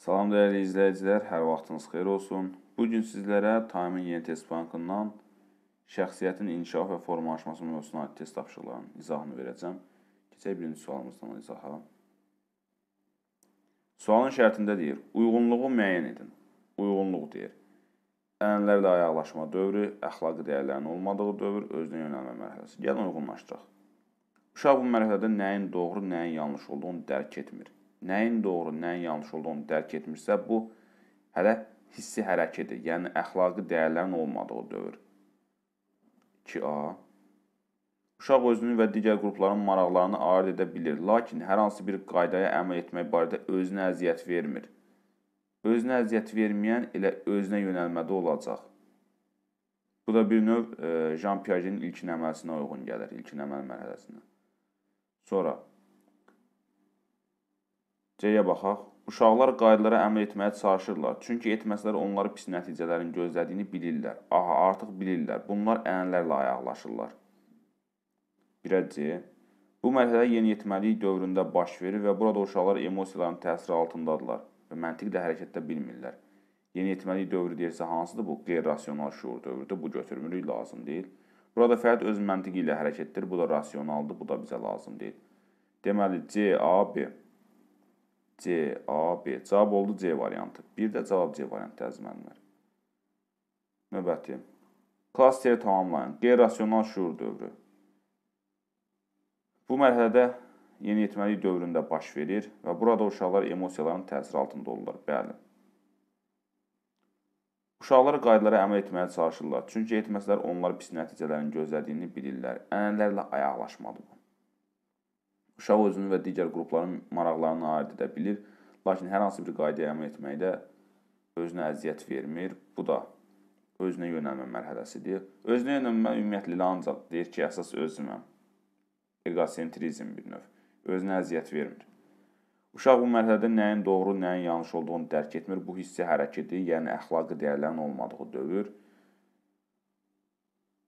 Salam dəyərli izləyicilər, hər vaxtınız xeyir olsun. Bu gün sizlərə Timin Yeni Test Bankından şəxsiyyətin inkişaf və formalaşması mövzusuna aid test tapşırıqlarının izahını verəcəm. Keçək birinci sualımızdan izaha. Sualın şərtində deyir: Uyğunluğu müəyyən edin. Uyğunluq deyir. Ənənlərlə ayaqlaşma dövrü, əxlaqi dəyərlərin olmadığı dövr, özünə yönəlmə mərhələsi. Gəlin uyğunlaşdıraq. Uşaq bu mərhələdə nəyin doğru, nəyin yanlış olduğunu dərk etmir nəyin doğru, nəyin yanlış olduğunu dərk etmirsə, bu hələ hissi hərəkədir, yəni əxlaqi dəyərlərin olmadığı dövr. 2A Uşaq özünü və digər qrupların maraqlarını ayırd edə bilir, lakin hər hansı bir qaydaya əməl etmək barədə özünə əziyyət vermir. Özünə əziyyət verməyən elə özünə yönəlmədə olacaq. Bu da bir növ e, Jean Piaget-in ilkin əməlisinə uyğun gəlir, ilkin əməl mərhələsinə. Sonra C-yə baxaq. Uşaqlar qaydalara əməl etməyə çalışırlar. Çünki etməsələr onları pis nəticələrin gözlədiyini bilirlər. Aha, artıq bilirlər. Bunlar ənənlərlə ayaqlaşırlar. 1-ə C. Bu mərhələ yeniyetməlik dövründə baş verir və burada uşaqlar emosiyaların təsiri altındadırlar və məntiqlə hərəkətdə bilmirlər. Yeniyetməlik dövrü deyirsə hansıdır bu? Qeyri-rasional şuur dövrüdür. Bu götürmülük lazım deyil. Burada fərd öz məntiqi ilə hərəkətdir. Bu da rasionaldır. Bu da bizə lazım deyil. Deməli C A B C, A, B. Cavab oldu C variantı. Bir də cavab C variantı əzmənlər. Növbəti. Klasteri tamamlayın. Qeyri-rasional şuur dövrü. Bu mərhələdə yeni yetməlik dövründə baş verir və burada uşaqlar emosiyaların təsir altında olurlar. Bəli. Uşaqlar qaydalara əməl etməyə çalışırlar, çünki etməsələr onlar pis nəticələrin gözlədiyini bilirlər. Ənənələrlə ayaqlaşmalıdır. Uşaq özünü və digər qrupların maraqlarını ayırd edə bilir, lakin hər hansı bir qaydaya əməl etməkdə özünə əziyyət vermir. Bu da özünə yönəlmə mərhələsidir. Özünə yönəlmə ümumiyyətlə ilə ancaq deyir ki, əsas özümə. Eqosentrizm bir növ. Özünə əziyyət vermir. Uşaq bu mərhələdə nəyin doğru, nəyin yanlış olduğunu dərk etmir. Bu hissi hərəkəti, yəni əxlaqi dəyərlərin olmadığı dövr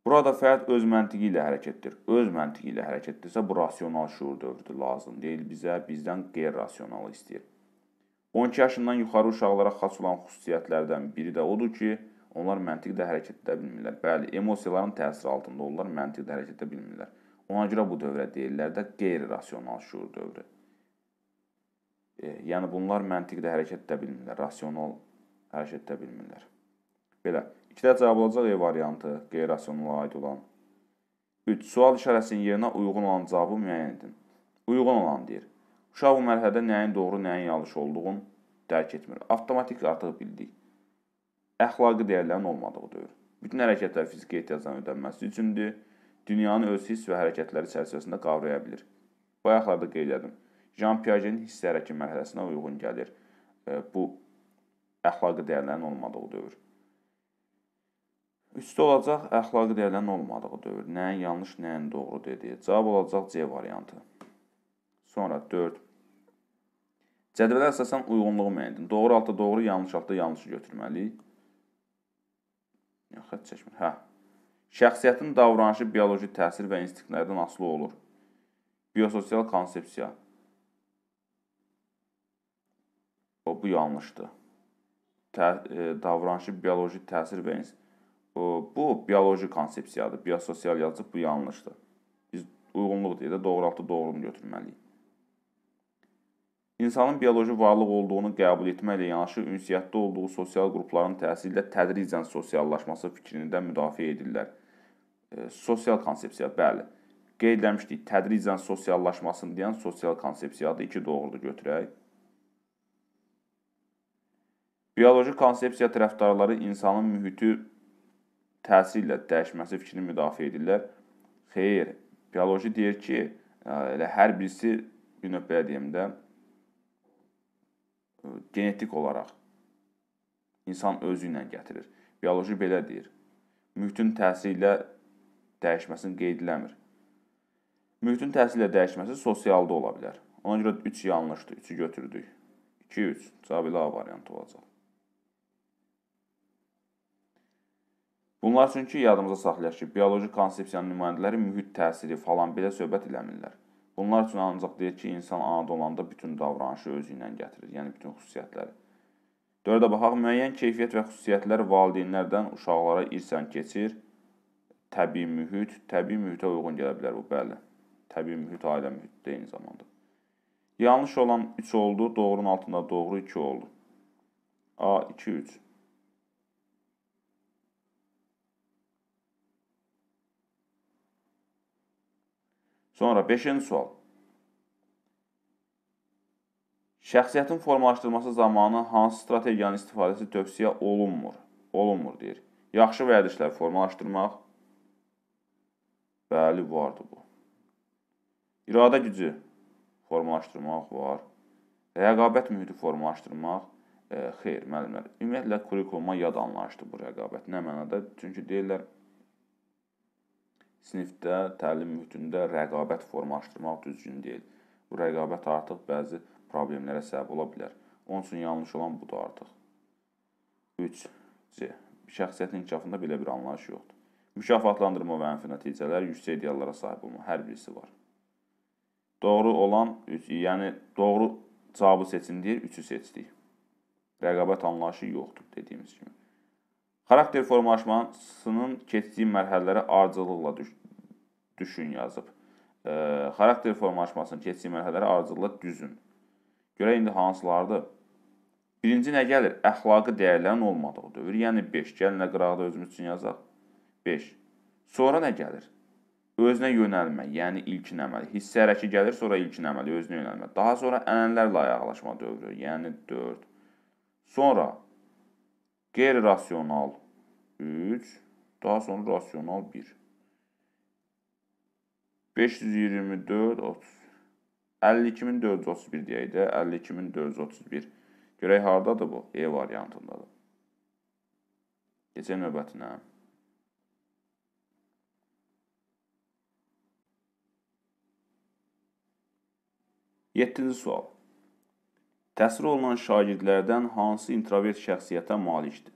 Burada fəqət öz məntiqi ilə hərəkətdir. Öz məntiqi ilə hərəkətdirsə, bu rasional şuur dövrüdür, lazım deyil bizə, bizdən qeyri-rasionalı istəyir. 12 yaşından yuxarı uşaqlara xas olan xüsusiyyətlərdən biri də odur ki, onlar məntiqdə hərəkət edə bilmirlər. Bəli, emosiyaların təsiri altında onlar məntiqdə hərəkət edə bilmirlər. Ona görə bu dövrə deyirlər də qeyri-rasional şuur dövrü. E, yəni bunlar məntiqdə hərəkət edə bilmirlər, rasional hərəkət edə bilmirlər. Belə İkidə cavablanacaq E variantı qeyri-rasionala aid olan. 3. Sual işarəsinin yerinə uyğun olan cavabı müəyyən edin. Uyğun olan deyir. Uşaq bu mərhələdə nəyin doğru, nəyin yanlış olduğunu dərk etmir. Avtomatik artıq bildik. Əxlaqi dəyərlərin olmadığı dövr. Bütün hərəkətlər fiziki ehtiyacdan ödənməsi üçündür. Dünyanı öz hiss və hərəkətləri çərçivəsində qavraya bilir. Bayaqlarda qeyd etdim. Jean Piaget hissi hərəkət mərhələsinə uyğun gəlir. E, bu əxlaqi dəyərlərin olmadığı dövr. Üstə olacaq əxlaqi dəyərlərin olmadığı dövr. Nəyin yanlış, nəyin doğru dediyi. Cavab olacaq C variantı. Sonra 4. Cədvələ əsasən uyğunluğu müəyyən edin. Doğru altda doğru, yanlış altda yanlışı götürməliyik. Xət çəkmir. Hə. Şəxsiyyətin davranışı bioloji təsir və instinktlərdən asılı olur. Biososial konsepsiya. O, bu yanlışdır. Tə, e, davranışı bioloji təsir və instinktlərdən bu bioloji konsepsiyadır, biososial yazıcı bu yanlışdır. Biz uyğunluq deyə də doğraltı doğrunu götürməliyik. İnsanın bioloji varlıq olduğunu qəbul etməklə yanaşı ünsiyyətdə olduğu sosial qrupların təsiri ilə tədricən sosiallaşması fikrini də müdafiə edirlər. E, sosial konsepsiya, bəli. Qeyd etmişdik, tədricən sosiallaşmasını deyən sosial konsepsiyadır, iki doğrudur götürək. Bioloji konsepsiya tərəfdarları insanın mühiti təsiri ilə dəyişməsi fikrini müdafiə edirlər. Xeyr, bioloji deyir ki, elə hər birisi bir növ belə deyim də genetik olaraq insan özü ilə gətirir. Bioloji belə deyir. Mühitin təsiri ilə dəyişməsini qeyd eləmir. Mühitin təsiri ilə dəyişməsi sosialda ola bilər. Ona görə 3 yanlışdır, 3-ü götürdük. 2-3 cavab variantı olacaq. Bunlar çünki yadımıza saxlayaq ki, bioloji konsepsiyanın nümayəndələri mühit təsiri falan belə söhbət eləmirlər. Bunlar üçün ancaq deyir ki, insan ana dolanda bütün davranışı özü ilə gətirir, yəni bütün xüsusiyyətləri. Dördə baxaq, müəyyən keyfiyyət və xüsusiyyətlər valideynlərdən uşaqlara irsən keçir. Təbii mühit, təbii mühitə uyğun gələ bilər bu, bəli. Təbii mühit ailə mühiti eyni zamanda. Yanlış olan 3 oldu, doğrunun altında doğru 2 oldu. A 2 3 Sonra 5-ci sual. Şəxsiyyətin formalaşdırılması zamanı hansı strategiyanın istifadəsi tövsiyə olunmur? Olunmur deyir. Yaxşı vərdişləri formalaşdırmaq. Bəli, vardı bu. İradə gücü formalaşdırmaq var. Rəqabət mühiti formalaşdırmaq e, xeyr, müəllimlər. Ümumiyyətlə kurikuluma yad anlaşdı bu rəqabət. Nə mənada? Çünki deyirlər, Sinifdə, təlim mühitində rəqabət formalaşdırmaq düzgün deyil. Bu rəqabət artıq bəzi problemlərə səbəb ola bilər. Onun üçün yanlış olan budur artıq. 3C. Şəxsiyyətin inkişafında belə bir anlayış yoxdur. Mükafatlandırma və mənfi nəticələr yüksək ideallara sahib olma hər birisi var. Doğru olan 3, yəni doğru cavabı seçin deyir, 3-ü seçdik. Rəqabət anlayışı yoxdur dediyimiz kimi. Xarakter formalaşmasının keçdiyi mərhələlərə ardıcıllıqla düş düşün yazıb. E, xarakter formalaşmasının keçdiyi mərhələlərə ardıcıllıqla düzün. Görək indi hansılardır? Birinci nə gəlir? Əxlaqi dəyərlərin olmadığı dövr, yəni 5. Gəlinə qırağda özümüz üçün yazaq. 5. Sonra nə gəlir? Özünə yönəlmə, yəni ilkin əməli. Hissə hərəki gəlir, sonra ilkin əməli, özünə yönəlmə. Daha sonra ənənlərlə ayaqlaşma dövrü, yəni 4. Sonra Qeyri-rasional 3, daha sonra rasional 1. 524, 30. 52431 deyək də, 52431. Görək hardadır bu? E variantındadır. Keçək növbətinə. Yeddinci sual. Təsir olunan şagirdlərdən hansı introvert şəxsiyyətə malikdir?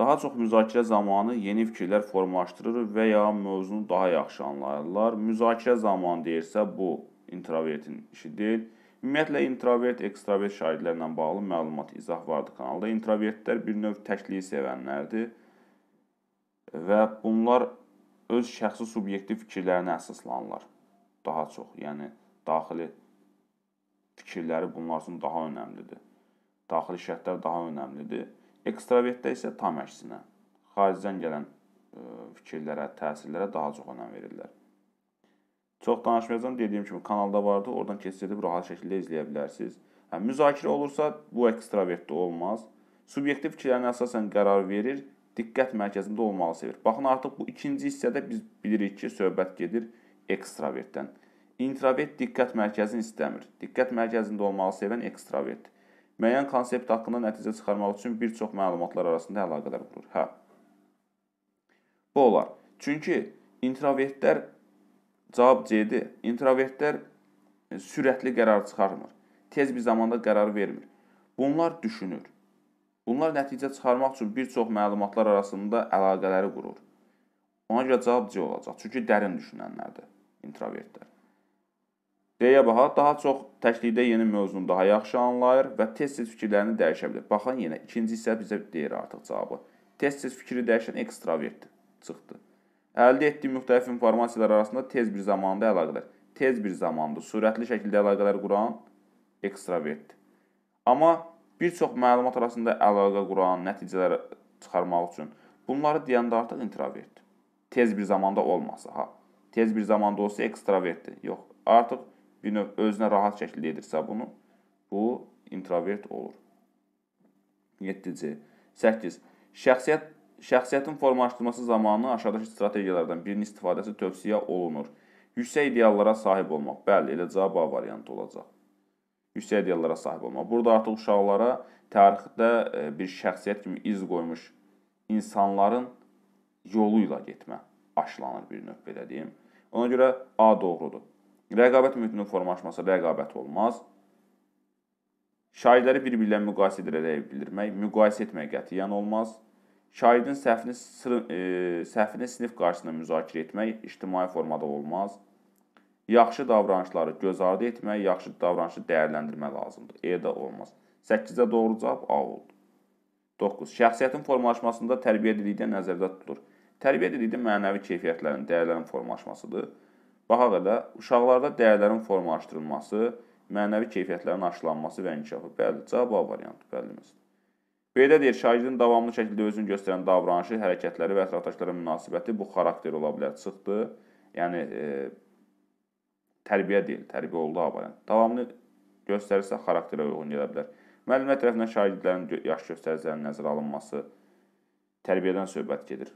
Daha çox müzakirə zamanı yeni fikirlər formalaşdırır və ya mövzunu daha yaxşı anlayırlar. Müzakirə zamanı deyirsə bu introvertin işi deyil. Ümumiyyətlə introvert, ekstravert şahidlərlə bağlı məlumat izah vardı kanalda. Introvertlər bir növ təkliyi sevənlərdir və bunlar öz şəxsi subyektiv fikirlərinə əsaslanırlar daha çox, yəni daxili fikirləri bunlar üçün daha önəmlidir. Daxili şərtlər daha önəmlidir. Ekstravertdə isə tam əksinə. Xaricdən gələn e, fikirlərə, təsirlərə daha çox önəm verirlər. Çox danışmayacağam, dediyim kimi kanalda vardı. Oradan keçirib rahat şəkildə izləyə bilərsiniz. Hə, müzakirə olursa bu ekstravertdə olmaz. Subyektiv fikirlərinə əsasən qərar verir, diqqət mərkəzində olmağı sevir. Baxın, artıq bu ikinci hissədə biz bilirik ki, söhbət gedir ekstravertdən. İntrovert diqqət mərkəzini istəmir. Diqqət mərkəzində olmağı sevən ekstravert. Müəyyən konsept haqqında nəticə çıxarmaq üçün bir çox məlumatlar arasında əlaqədar qurur. Hə. Bu olar. Çünki introvertlər cavab C-dir. Introvertlər e, sürətli qərar çıxarmır. Tez bir zamanda qərar vermir. Bunlar düşünür. Bunlar nəticə çıxarmaq üçün bir çox məlumatlar arasında əlaqələri qurur. Ona görə cavab C olacaq. Çünki dərin düşünənlərdir introvertlər. D-yə baxaq, daha çox təklikdə yeni mövzunu daha yaxşı anlayır və tez-tez fikirlərini dəyişə bilir. Baxın yenə ikinci hissə bizə deyir artıq cavabı. Tez-tez fikri dəyişən ekstravert çıxdı. Əldə etdiyi müxtəlif informasiyalar arasında tez bir zamanda əlaqələr, tez bir zamanda sürətli şəkildə əlaqələr quran ekstravertdir. Amma bir çox məlumat arasında əlaqə quran, nəticələr çıxarmaq üçün bunları deyəndə artıq introvert. Tez bir zamanda olmasa ha. Tez bir zamanda olsa ekstravertdir. Yox, artıq bir növ özünə rahat şəkildə edirsə bunu, bu introvert olur. 7-ci 8. Şəxsiyyət şəxsiyyətin formalaşdırılması zamanı aşağıdakı strategiyalardan birinin istifadəsi tövsiyə olunur. Yüksək ideallara sahib olmaq. Bəli, elə cavab A variantı olacaq. Yüksək ideallara sahib olmaq. Burada artıq uşaqlara tarixdə e, bir şəxsiyyət kimi iz qoymuş insanların yolu ilə getmə aşlanır bir növ belə deyim. Ona görə A doğrudur. Rəqabət mühitinin formalaşması rəqabət olmaz. Şahidləri bir-birlə müqayisə edərək bildirmək, müqayisə etmək qətiyyən olmaz. Şahidin səhvini, e, səhvini sinif qarşısında müzakirə etmək ictimai formada olmaz. Yaxşı davranışları göz ardı etmək, yaxşı davranışı dəyərləndirmək lazımdır. E də olmaz. 8-ə doğru cavab A oldu. 9. Şəxsiyyətin formalaşmasında tərbiyə edildiyi nəzərdə tutulur. Tərbiyə edildiyi mənəvi keyfiyyətlərin, dəyərlərin formalaşmasıdır. Baha belə, uşaqlarda dəyərlərin formalaşdırılması, mənəvi keyfiyyətlərin aşılanması və inkişafı. Bəli, cavab A variantı bəllimizdir. Belə deyir, şagirdin davamlı şəkildə özünü göstərən davranışı, hərəkətləri və ətrafdaşlara münasibəti bu xarakter ola bilər. Çıxdı, yəni e, tərbiyə deyil, tərbiyə oldu A variantı. Davamlı göstərirsə xarakterə uyğun gələ bilər. Müəllimlər tərəfindən şagirdlərin yaş göstəricilərinin nəzərə alınması tərbiyədən söhbət gedir.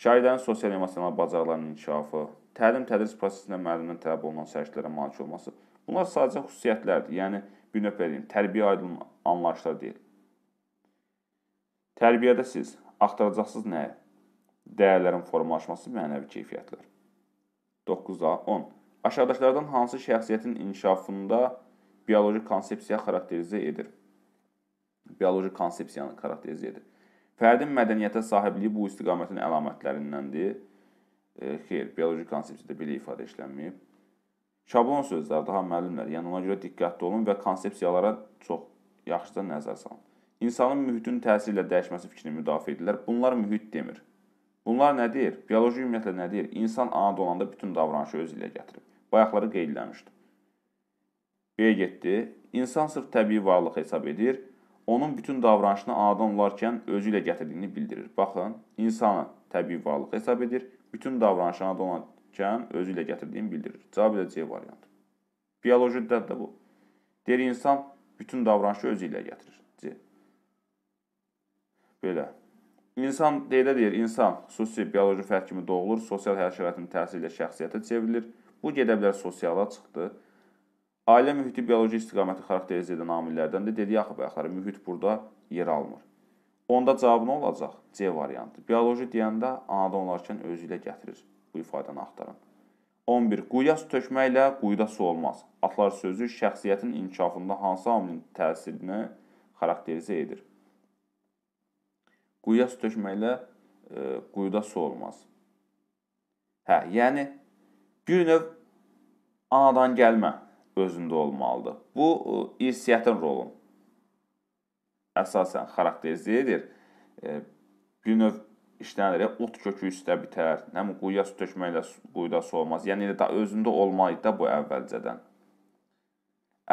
Şairlərin sosial emosional bacarıqlarının inkişafı, təlim-tədris prosesində müəllimdən tələb olunan sərişlərə malik olması. Bunlar sadəcə xüsusiyyətlərdir. Yəni bir növ deyim, tərbiyə aydın anlayışlar deyil. Tərbiyədə siz axtaracaqsınız nəyi? Dəyərlərin formalaşması, mənəvi keyfiyyətlər. 9-a 10. Aşağıdakılardan hansı şəxsiyyətin inkişafında bioloji konsepsiya xarakterizə edir? Bioloji konsepsiyanı xarakterizə edir. Fərdin mədəniyyətə sahibliyi bu istiqamətin əlamətlərindəndir. E, xeyr, bioloji konsepsiyada belə ifadə işlənməyib. Şablon sözlər daha müəllimlər, yəni ona görə diqqətli olun və konsepsiyalara çox yaxşıca nəzər salın. İnsanın mühitin təsiri ilə dəyişməsi fikrini müdafiə edirlər. Bunlar mühit demir. Bunlar nədir? Bioloji ümumiyyətlə nədir? İnsan ana doğanda bütün davranışı öz ilə gətirib. Bayaqları qeyd eləmişdim. B getdi. İnsan sırf təbii varlıq hesab edir onun bütün davranışını adam olarkən özü ilə gətirdiyini bildirir. Baxın, insanı təbii varlıq hesab edir, bütün davranışını adam olarkən özü ilə gətirdiyini bildirir. Cavab elə C variantı. Bioloji dədd də bu. Deyir, insan bütün davranışı özü ilə gətirir. C. Belə. İnsan, deyilə deyir, insan xüsusi bioloji fərq kimi doğulur, sosial hər şəraitin təsiri ilə şəxsiyyətə çevrilir. Bu gedə bilər sosiala çıxdı, Ailə mühiti bioloji istiqaməti xarakterizə edən amillərdəndir. Dedi Yaxıb Əxəri, mühit burada yer almır. Onda cavab nə olacaq? C variantı. Bioloji deyəndə anadan olarkən özü ilə gətirir. Bu ifadəni axtarın. 11. Quyuya su tökməklə quyuda su olmaz. Atlar sözü şəxsiyyətin inkişafında hansı amilin təsirini xarakterizə edir? Quyuya su tökməklə e, quyuda su olmaz. Hə, yəni bir növ anadan gəlmə özündə olmalıdır. Bu e, irsiyyətin rolun əsasən xarakterizə edir. E, bir növ işlənir, ot kökü üstə bitər, nə mi quyuya su tökməklə quyuda su olmaz. Yəni elə də özündə olmalıydı da bu əvvəlcədən.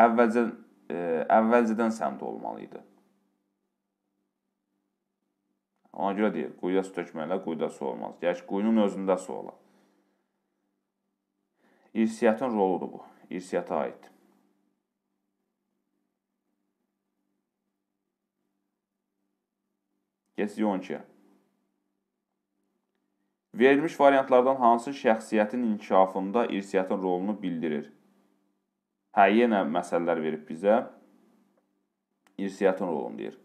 Əvvəlcə əvvəlcədən e, səmtə olmalı idi. Ona görə deyir, quyuya su tökməklə quyuda su olmaz. Yəni quyunun özündə su olar. İrsiyyətin roludur bu irsiyata aiddir. Keçid 12-yə. Verilmiş variantlardan hansı şəxsiyyətin inkişafında irsiyyətin rolunu bildirir? Hə, yenə məsələlər verib bizə. İrsiyyətin rolunu deyir.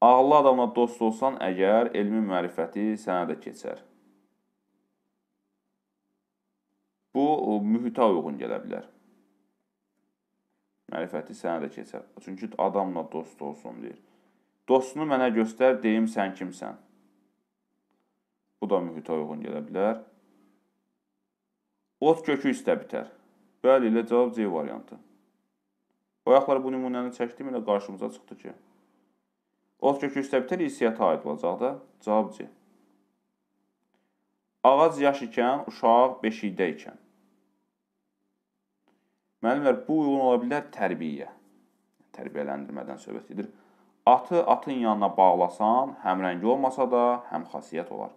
Ağlı adamla dost olsan, əgər elmi mərifəti sənə də keçər. Bu, mühitə uyğun gələ bilər. Mərifəti sənə də keçər. Çünki adamla dost olsun deyir. Dostunu mənə göstər, deyim sən kimsən. Bu da mühitə uyğun gələ bilər. Ot kökü üstə bitər. Bəli ilə cavab C variantı. Bayaqlar bu nümunəni çəkdim ilə qarşımıza çıxdı ki, ot kökü üstə bitər hissiyata aid olacaq da. Cavab C. Ağac yaş ikən, uşaq beşikdə ikən. Müəllimlər, bu uyğun ola bilər tərbiyə. Tərbiyələndirmədən söhbət gedir. Atı atın yanına bağlasan, həm rəngi olmasa da, həm xasiyyət olar.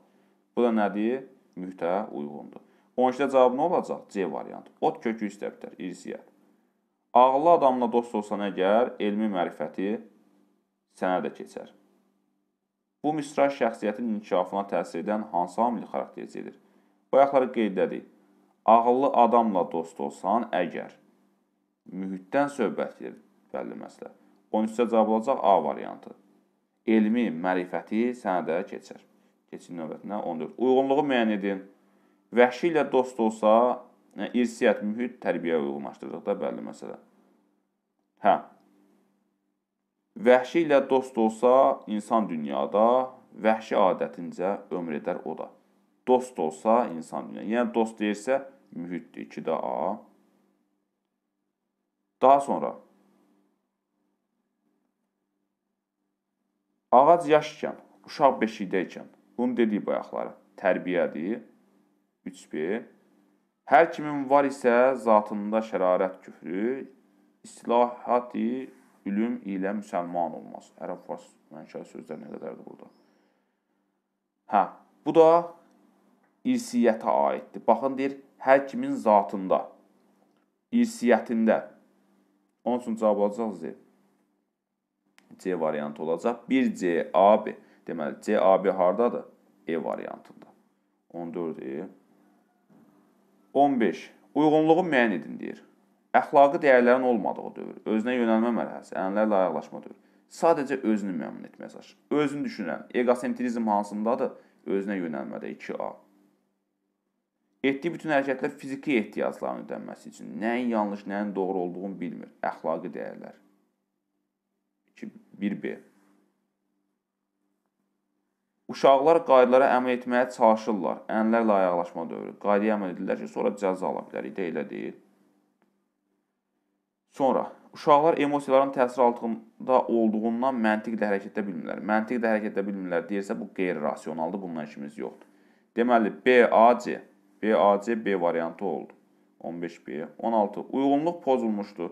Bu da nədir? Mühtə uyğundur. 12-də cavab nə olacaq? C variantı. Ot kökü üstə bitər, irsiyyət. Ağlı adamla dost olsan əgər, elmi mərifəti sənə də keçər. Bu misra şəxsiyyətin inkişafına təsir edən hansı amil xarakterizə edir? Bayaqları qeyd etdik. Ağıllı adamla dost olsan əgər mühitdən söhbət gedir bəlli məsələ. 13-də cavab olacaq A variantı. Elmi, mərifəti sənədə keçər. Keçin növbətinə 14. Uyğunluğu müəyyən edin. Vəhşi ilə dost olsa, irsiyyət, mühit tərbiyəyə uyğunlaşdırırıq da bəlli məsələ. Hə. Vəhşi ilə dost olsa, insan dünyada vəhşi adətincə ömr edər o da. Dost olsa, insan dünyada. Yəni, dost deyirsə, mühitdir. 2-də A. Daha sonra ağac yaş ikən, uşaq beşikdə ikən, bunu dedik bayaqları, tərbiyədir, 3B. Hər kimin var isə zatında şərarət küfrü, istilahati ülüm ilə müsəlman olmaz. Ərəb fars mənşəli sözlər nə qədərdir burada? Hə, bu da irsiyyətə aiddir. Baxın deyir, hər kimin zatında, irsiyyətində Onun üçün cavab alacaq C. C variantı olacaq. 1C AB. Deməli C AB hardadır? E variantında. 14 E. 15. Uyğunluğu müəyyən edin deyir. Əxlaqi dəyərlərin olmadığı dövr, özünə yönəlmə mərhələsi, ənənələrlə ayaqlaşma dövr. Sadəcə özünü məmnun etməyə çalışır. Özünü düşünən, eqosentrizm hansındadır? Özünə yönəlmədə 2A. Etdiyi bütün hərəkətlər fiziki ehtiyacların ödənməsi üçün nəyin yanlış, nəyin doğru olduğunu bilmir. Əxlaqi dəyərlər. 2 1B. Uşaqlar qaydalara əməl etməyə çalışırlar. Ənlərlə ayaqlaşma dövrü. Qaydaya əməl edirlər ki, sonra cəza ala bilərik. Də elə deyil. Sonra uşaqlar emosiyaların təsir altında olduğundan məntiqlə hərəkət edə bilmirlər. Məntiqlə hərəkət edə bilmirlər deyirsə bu qeyri-rasionaldır. Bundan işimiz yoxdur. Deməli B A C BAC B variantı oldu. 15B. 16. Uyğunluq pozulmuşdur.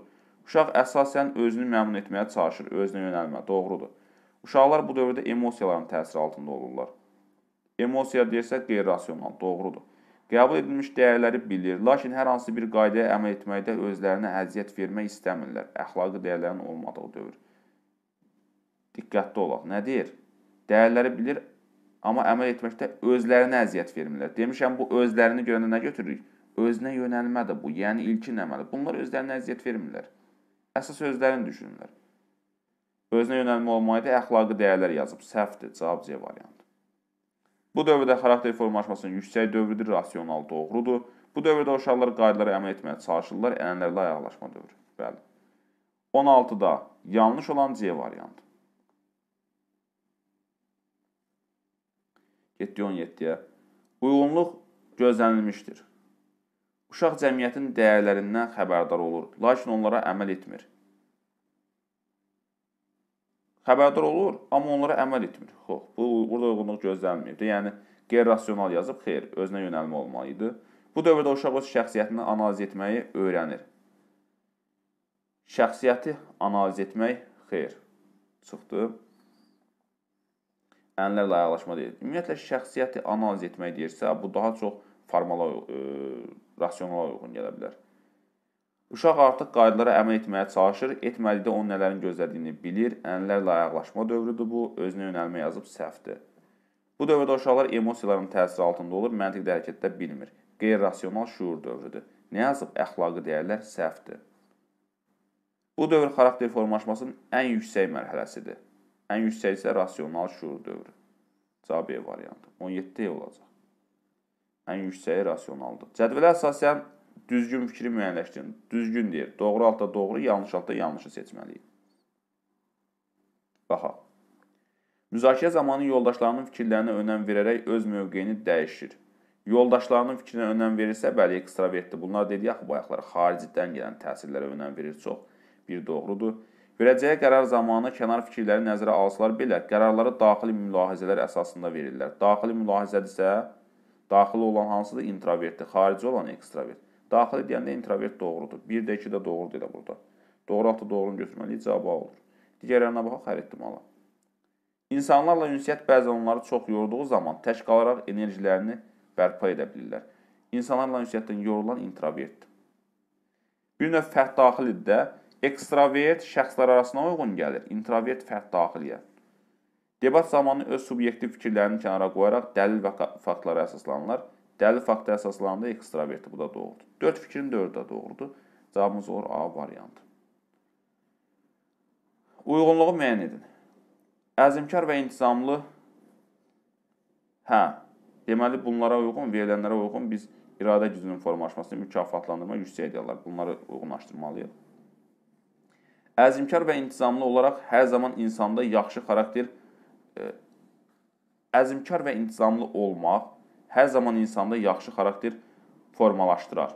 Uşaq əsasən özünü məmun etməyə çalışır, özünə yönəlmə. Doğrudur. Uşaqlar bu dövrdə emosiyaların təsiri altında olurlar. Emosiya deyirsək qeyri-rasional, doğrudur. Qəbul edilmiş dəyərləri bilir, lakin hər hansı bir qaydaya əməl etməkdə özlərinə əziyyət vermək istəmirlər. Əxlaqi dəyərlərin olmadığı dövr. Diqqətli olaq. Nə deyir? Dəyərləri bilir, amma əməl etməkdə özlərinə əziyyət vermirlər. Demişəm, bu özlərini görəndə nə götürürük? Özünə yönəlmədir bu, yəni ilkin əməli. Bunlar özlərinə əziyyət vermirlər. Əsas özlərini düşünürlər. Özünə yönəlmə olmayıda əxlaqi dəyərlər yazıb, səhvdir, cavab C variantı. Bu dövrdə xarakter formalaşmasının yüksək dövrüdür, rasional doğrudur. Bu dövrdə uşaqlar qaydalara əməl etməyə çalışırlar, ənənələrlə ayaqlaşma dövrü. Bəli. 16-da yanlış olan C variantı. 7-17-yə uyğunluq gözlənilmişdir. Uşaq cəmiyyətin dəyərlərindən xəbərdar olur, lakin onlara əməl etmir. Xəbərdar olur, amma onlara əməl etmir. Xox, bu burada uyğunluq gözlənilmir. Yəni qeyri-rasional yazıb, xeyr, özünə yönəlmə olmalı idi. Bu dövrdə uşaq öz şəxsiyyətini analiz etməyi öyrənir. Şəxsiyyəti analiz etmək xeyr çıxdı ənlərlə ayaqlaşma deyil. Ümumiyyətlə şəxsiyyəti analiz etmək deyirsə, bu daha çox formala, e, rasionala uyğun gələ bilər. Uşaq artıq qaydalara əməl etməyə çalışır, etmədiyi də onun nələrin gözlədiyini bilir. Ənlərlə ayaqlaşma dövrüdür bu, özünə yönəlmə yazıb səhvdir. Bu dövrdə uşaqlar emosiyaların təsiri altında olur, məntiqli hərəkətdə bilmir. Qeyri-rasional şuur dövrüdür. Nə yazıb əxlaqi dəyərlər səhvdir. Bu dövr xarakter formalaşmasının ən yüksək mərhələsidir. Ən yüksək isə rasional şuur dövrü. Cavab E variantı. 17 olacaq. Ən yüksəyi rasionaldır. Cədvələ əsasən düzgün fikri müəyyənləşdirin. Düzgün deyir. Doğru altda doğru, yanlış altda yanlışı seçməliyik. Baxaq. Müzakirə zamanı yoldaşlarının fikirlərinə önəm verərək öz mövqeyini dəyişir. Yoldaşlarının fikrinə önəm verirsə, bəli, ekstravertdir. Bunlar dedi, axı bayaqlar xaricdən gələn təsirlərə önəm verir çox. Bir doğrudur. Görəcəyə qərar zamanı kənar fikirləri nəzərə alsalar belə, qərarları daxili mülahizələr əsasında verirlər. Daxili mülahizədir isə daxili olan hansıdır? İntrovertdir. Xarici olan ekstravert. Daxili deyəndə introvert doğrudur. 1 də 2 də doğrudur elə burada. Doğru atı doğrunu götürməliyik, cavabı A olur. Digərlərinə baxaq, xəritdimala. İnsanlarla ünsiyyət bəzən onları çox yorduğu zaman tək qalaraq enerjilərini bərpa edə bilirlər. İnsanlarla ünsiyyətdən yorulan introvertdir. Bir növ fərd daxilidir də, ekstravert şəxslər arasına uyğun gəlir, introvert fərd daxiliyə. Debat zamanı öz subyektiv fikirlərini kənara qoyaraq dəlil və faktlara əsaslanırlar. Dəlil fakta əsaslananda ekstraverti bu da doğrudur. 4 fikrin 4-ü də doğrudur. Cavabımız olur A variantı. Uyğunluğu müəyyən edin. Əzmkar və intizamlı hə, deməli bunlara uyğun, verilənlərə uyğun biz iradə gücünün formalaşmasını mükafatlandırma yüksək ideyalar bunları uyğunlaşdırmalıyıq. Əzimkar və intizamlı olaraq hər zaman insanda yaxşı xarakter e, əzimkar və intizamlı olmaq hər zaman insanda yaxşı xarakter formalaşdırar.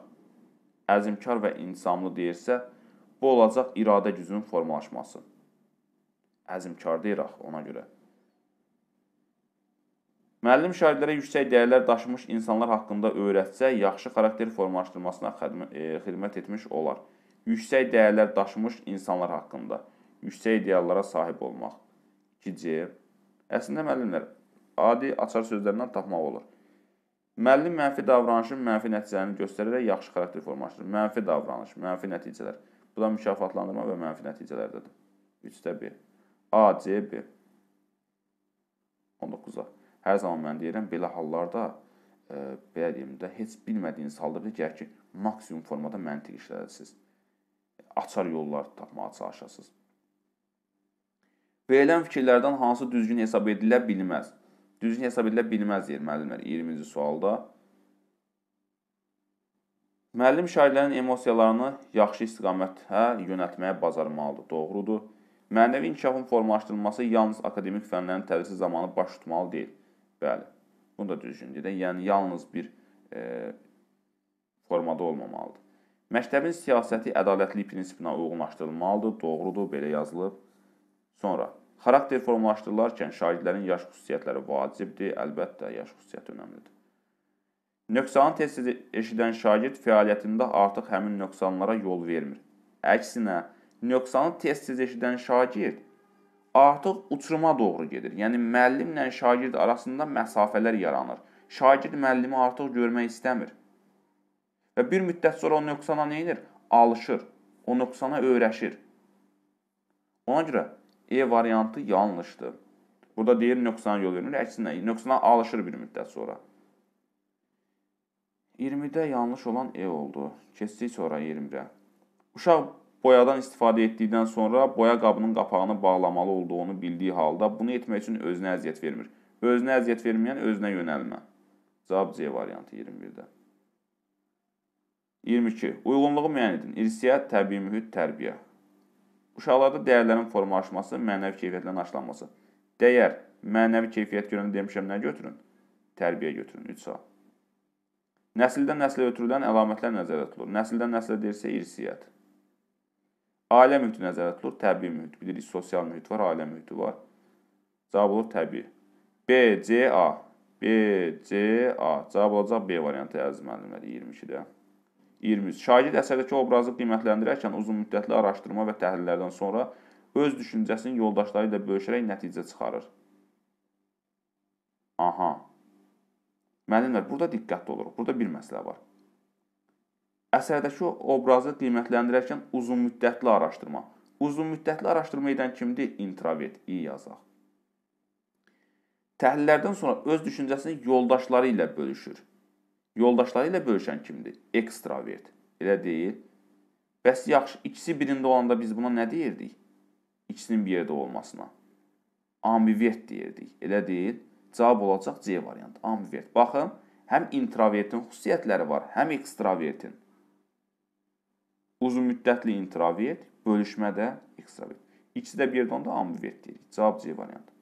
Əzimkar və intizamlı deyirsə, bu olacaq iradə gücünün formalaşması. Əzimkar deyirək ona görə. Müəllim şagirdlərə yüksək dəyərlər daşımış insanlar haqqında öyrətsə, yaxşı xarakter formalaşdırmasına e, xidmət etmiş olar yüksək dəyərlər daşımış insanlar haqqında yüksək ideallara sahib olmaq. 2C. Əslində müəllimlər adi açar sözlərindən tapmaq olur. Müəllim mənfi davranışın mənfi nəticələrini göstərərək yaxşı xarakter formalaşdırır. Mənfi davranış, mənfi nəticələr. Bu da mükafatlandırma və mənfi nəticələrdədir. 3-1. ACB 19-a. Hər zaman mən deyirəm, belə hallarda e, belə deyim də, heç bilmədiyiniz halda bir gəlir ki, maksimum formada məntiq işlədirsiniz açar yollar tapmağa çalışasınız. Verilən fikirlərdən hansı düzgün hesab edilə bilməz? Düzgün hesab edilə bilməz deyir müəllimlər 20-ci sualda. Müəllim şairlərin emosiyalarını yaxşı istiqamətə yönəltməyə bacarmalıdır. Doğrudur. Mənəvi inkişafın formalaşdırılması yalnız akademik fənlərin tədrisi zamanı baş tutmalı deyil. Bəli. Bunu da düzgün deyir. Yəni yalnız bir e, formada olmamalıdır. Məktəbin siyasəti ədalətli prinsipinə uyğunlaşdırılmalıdır, doğrudur, belə yazılıb. Sonra, xarakter formalaşdırılarkən şagirdlərin yaş xüsusiyyətləri vacibdir, əlbəttə, yaş xüsusiyyəti önəmlidir. Nöqsanı tez eşidən şagird fəaliyyətində artıq həmin nöqsanlara yol vermir. Əksinə, nöqsanı tez-tez eşidən şagird artıq uçuruma doğru gedir. Yəni müəllimlə şagird arasında məsafələr yaranır. Şagird müəllimi artıq görmək istəmir. Və bir müddət sonra o nöqsana nə edir? Alışır. O nöqsana öyrəşir. Ona görə E variantı yanlışdır. Burada deyir nöqsana yol vermir. Əksinə nöqsana alışır bir müddət sonra. 20-də yanlış olan E oldu. Keçdik sonra 21-ə. Uşaq boyadan istifadə etdikdən sonra boya qabının qapağını bağlamalı olduğunu bildiyi halda bunu etmək üçün özünə əziyyət vermir. Özünə əziyyət verməyən özünə yönəlmə. Cavab C variantı 21-də. 22. Uyğunluğu müəyyən edin. İrsiyyət, təbii mühit, tərbiyə. Uşaqlarda dəyərlərin formalaşması, mənəvi keyfiyyətlərin aşılanması. Dəyər, mənəvi keyfiyyət görəndə demişəm, nə götürün? Tərbiyə götürün, 3 saat. Nəsildən nəslə ötürülən əlamətlər nəzərdə tutulur. Nəsildən nəslə deyirsə, irsiyyət. Ailə mühiti nəzərdə tutulur, təbii mühit. Bilirik, sosial mühit var, ailə mühiti var. Cavab olur təbii. B, C, A. B, C, A. Cavab olacaq B variantı əziz müəllimlər 22-də. 23. Şagird əsərdəki obrazı qiymətləndirərkən uzunmüddətli araşdırma və təhlillərdən sonra öz düşüncəsini yoldaşları ilə bölüşərək nəticə çıxarır. Aha. Müəllimlər, burada diqqətli oluruq. Burada bir məsələ var. Əsərdəki obrazı qiymətləndirərkən uzunmüddətli araşdırma. Uzunmüddətli araşdırma edən kimdir? Introvert. İyi yazaq. Təhlillərdən sonra öz düşüncəsini yoldaşları ilə bölüşür. Yoldaşları ilə bölüşən kimdir? Ekstravert. Elə deyil. Bəs yaxşı, ikisi birində olanda biz buna nə deyirdik? İkisinin bir yerdə olmasına. Ambivert deyirdik. Elə deyil. Cavab olacaq C variantı. Ambivert. Baxın, həm introvertin xüsusiyyətləri var, həm ekstravertin. Uzunmüddətli introvert, bölüşmədə ekstravert. İkisi də bir yerdə onda ambivert deyirik. Cavab C variantı.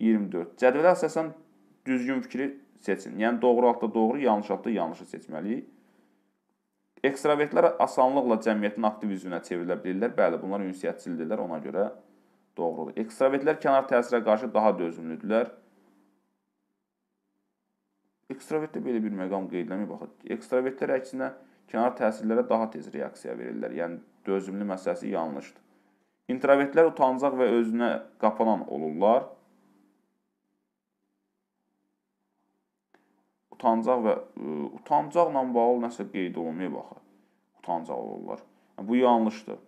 24. Cədvələ əsasən düzgün fikri seçin. Yəni, doğru haqda doğru, yanlış haqda yanlışı seçməliyik. Ekstravertlər asanlıqla cəmiyyətin aktiv üzvünə çevrilə bilirlər. Bəli, bunlar ünsiyyətçildirlər, ona görə doğrudur. Ekstravertlər kənar təsirə qarşı daha dözümlüdürlər. Ekstravertdə belə bir məqam qeydiləmir. Baxın, ekstravertlər əksinə kənar təsirlərə daha tez reaksiya verirlər. Yəni, dözümlü məsələsi yanlışdır. İntrovertlər utancaq və özünə qapanan olurlar. utancaq və ə, e, utancaqla bağlı nəsə qeyd olunmayıb axı. Utancaq olurlar. Yəni, bu yanlışdır.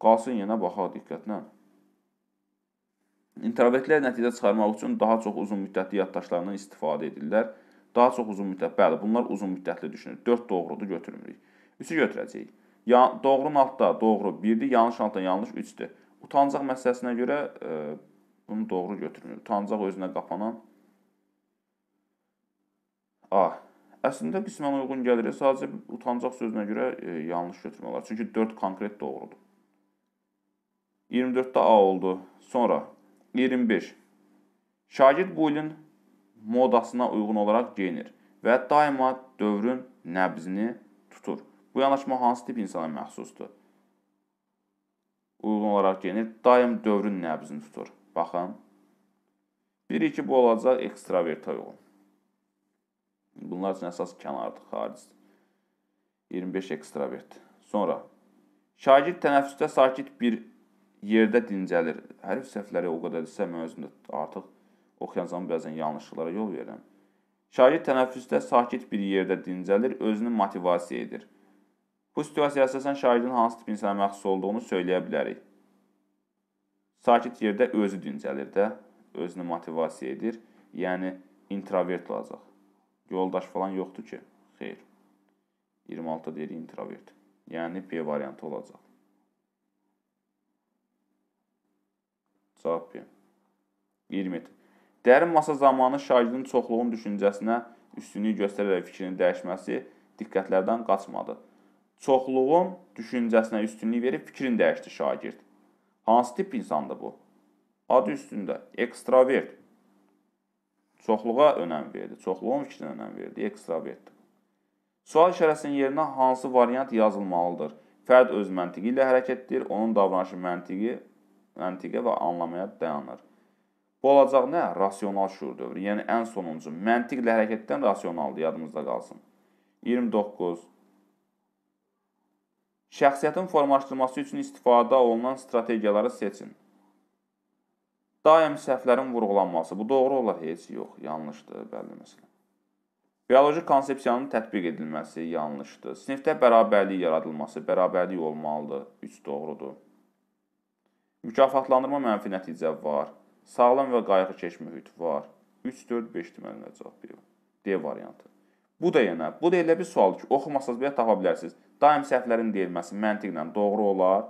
Qalsın yenə baxaq diqqətlə. İntrovertlər nəticə çıxarmaq üçün daha çox uzun müddətli yaddaşlarından istifadə edirlər. Daha çox uzun müddət, bəli, bunlar uzun müddətli düşünür. 4 doğrudur götürmürük. 3-ü götürəcəyik. Ya doğrunun altda doğru 1-dir, yanlış altda yanlış 3-dür. Utancaq məsələsinə görə e, bunu doğru götürmür. Utancaq özünə qapanan A. Əslində qismən uyğun gəlir, sadəcə utancaq sözünə görə e, yanlış götürmə olar. Çünki 4 konkret doğrudur. 24-də A oldu. Sonra 25. Şagird bu ilin modasına uyğun olaraq geyinir və daima dövrün nəbzini tutur. Bu yanaşma hansı tip insana məxsusdur? Uyğun olaraq geyinir, daim dövrün nəbzini tutur. Baxın. 1-2 bu olacaq ekstravertə uyğun. Bunlar üçün əsas kənardır, xaricdir. 25 ekstravert. Sonra şagird tənəffüsdə sakit bir yerdə dincəlir. Hərf səhvləri o qədər isə mən özümdə artıq oxuyan zaman bəzən yanlışlıqlara yol verirəm. Şagird tənəffüsdə sakit bir yerdə dincəlir, özünü motivasiya edir. Bu situasiyaya əsasən şagirdin hansı tip insana məxsus olduğunu söyləyə bilərik. Sakit yerdə özü dincəlir də, özünü motivasiya edir. Yəni introvert olacaq. Yoldaş falan yoxdur ki. Xeyr. 26 deyir introvert. Yəni B variantı olacaq. Cavab B. 20. Dərin masa zamanı şagirdin çoxluğun düşüncəsinə üstünlük göstərərək fikrini dəyişməsi diqqətlərdən qaçmadı. Çoxluğun düşüncəsinə üstünlük verib fikrini dəyişdi şagird. Hansı tip insandır bu? Adı üstündə ekstravert, Çoxluğa önəm verdi, çoxluğun fikrinə önəm verdi, ekstravert. Sual işarəsinin yerinə hansı variant yazılmalıdır? Fərd öz məntiqi ilə hərəkət edir, onun davranışı məntiqi, məntiqə və anlamaya dayanır. Bu olacaq nə? Rasional şuur dövrü. Yəni ən sonuncu məntiqlə hərəkətdən rasionaldır, yadımızda qalsın. 29. Şəxsiyyətin formalaşdırılması üçün istifadə olunan strategiyaları seçin. Daim səhvlərin vurğulanması. Bu doğru olar heç yox, yanlışdır, bəlli məsələ. Bioloji konsepsiyanın tətbiq edilməsi yanlışdır. Sinifdə bərabərlik yaradılması, bərabərlik olmalıdır. 3 doğrudur. Mükafatlandırma mənfi nəticə var. Sağlam və qayğıkeş mühit var. 3 4 5 deməli cavab verir. D variantı. Bu da yenə, bu da elə bir sualdır ki, oxumasanız belə tapa bilərsiniz. Daim səhvlərin deyilməsi məntiqlə doğru olar?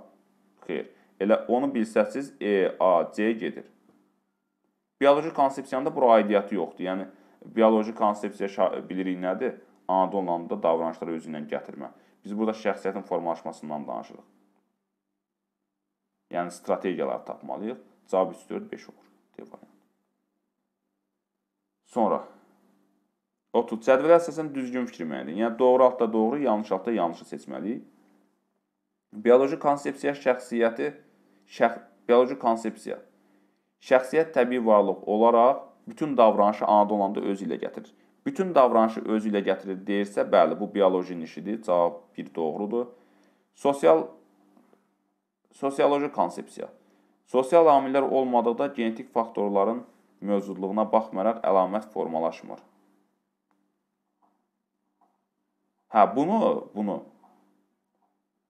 Xeyr. Elə onu bilsəsiz E, A, C gedir bioloji konsepsiyanın da bura aidiyyəti yoxdur. Yəni bioloji konsepsiya bilirik nədir? Anadan olanda davranışları özü ilə gətirmə. Biz burada şəxsiyyətin formalaşmasından danışırıq. Yəni strategiyaları tapmalıyıq. Cavab 3 4 5 olur. D variantı. Sonra 30 cədvələ əsasən düzgün fikir müəyyən Yəni doğru altda doğru, yanlış altda yanlışı seçməliyik. Bioloji konsepsiya şəxsiyyəti şəx bioloji konsepsiya Şəxsiyyət təbii varlıq olaraq bütün davranışı anadan olanda özü ilə gətirir. Bütün davranışı özü ilə gətirir deyirsə, bəli, bu biolojinin işidir. Cavab bir doğrudur. Sosial sosioloji konsepsiya. Sosial amillər olmadıqda genetik faktorların mövcudluğuna baxmayaraq əlamət formalaşmır. Hə, bunu, bunu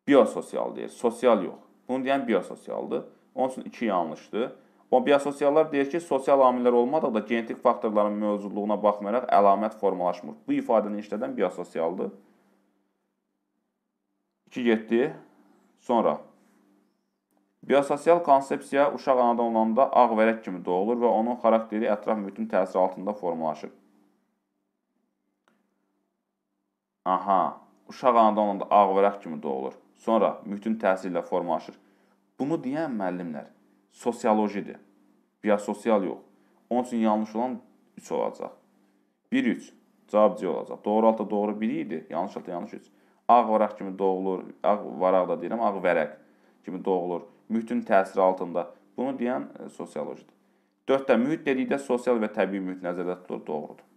biososial deyir, sosial yox. Bunu deyən biososialdır. Onun üçün iki yanlışdır. Amma biososiallar deyir ki, sosial amillər olmadıqda genetik faktorların mövcudluğuna baxmayaraq əlamət formalaşmır. Bu ifadəni işlədən biososialdır. 2.7. Sonra Biososial konsepsiya uşaq anadan olanda ağ vərək kimi doğulur və onun xarakteri ətraf mühitin təsiri altında formalaşır. Aha, uşaq anadan olanda ağ vərək kimi doğulur. Sonra mühitin təsiri ilə formalaşır. Bunu deyən müəllimlər sosiolojidir. Biososial yox. Onun üçün yanlış olan 3 olacaq. 1-3. Cavab C olacaq. Doğru altda doğru 1 idi, yanlış altda yanlış 3. Ağ varaq kimi doğulur, ağ varaq da deyirəm, ağ vərəq kimi doğulur. Mühitin təsiri altında. Bunu deyən e, sosiolojidir. 4-də mühit dedikdə sosial və təbii mühit nəzərdə tutulur, doğrudur.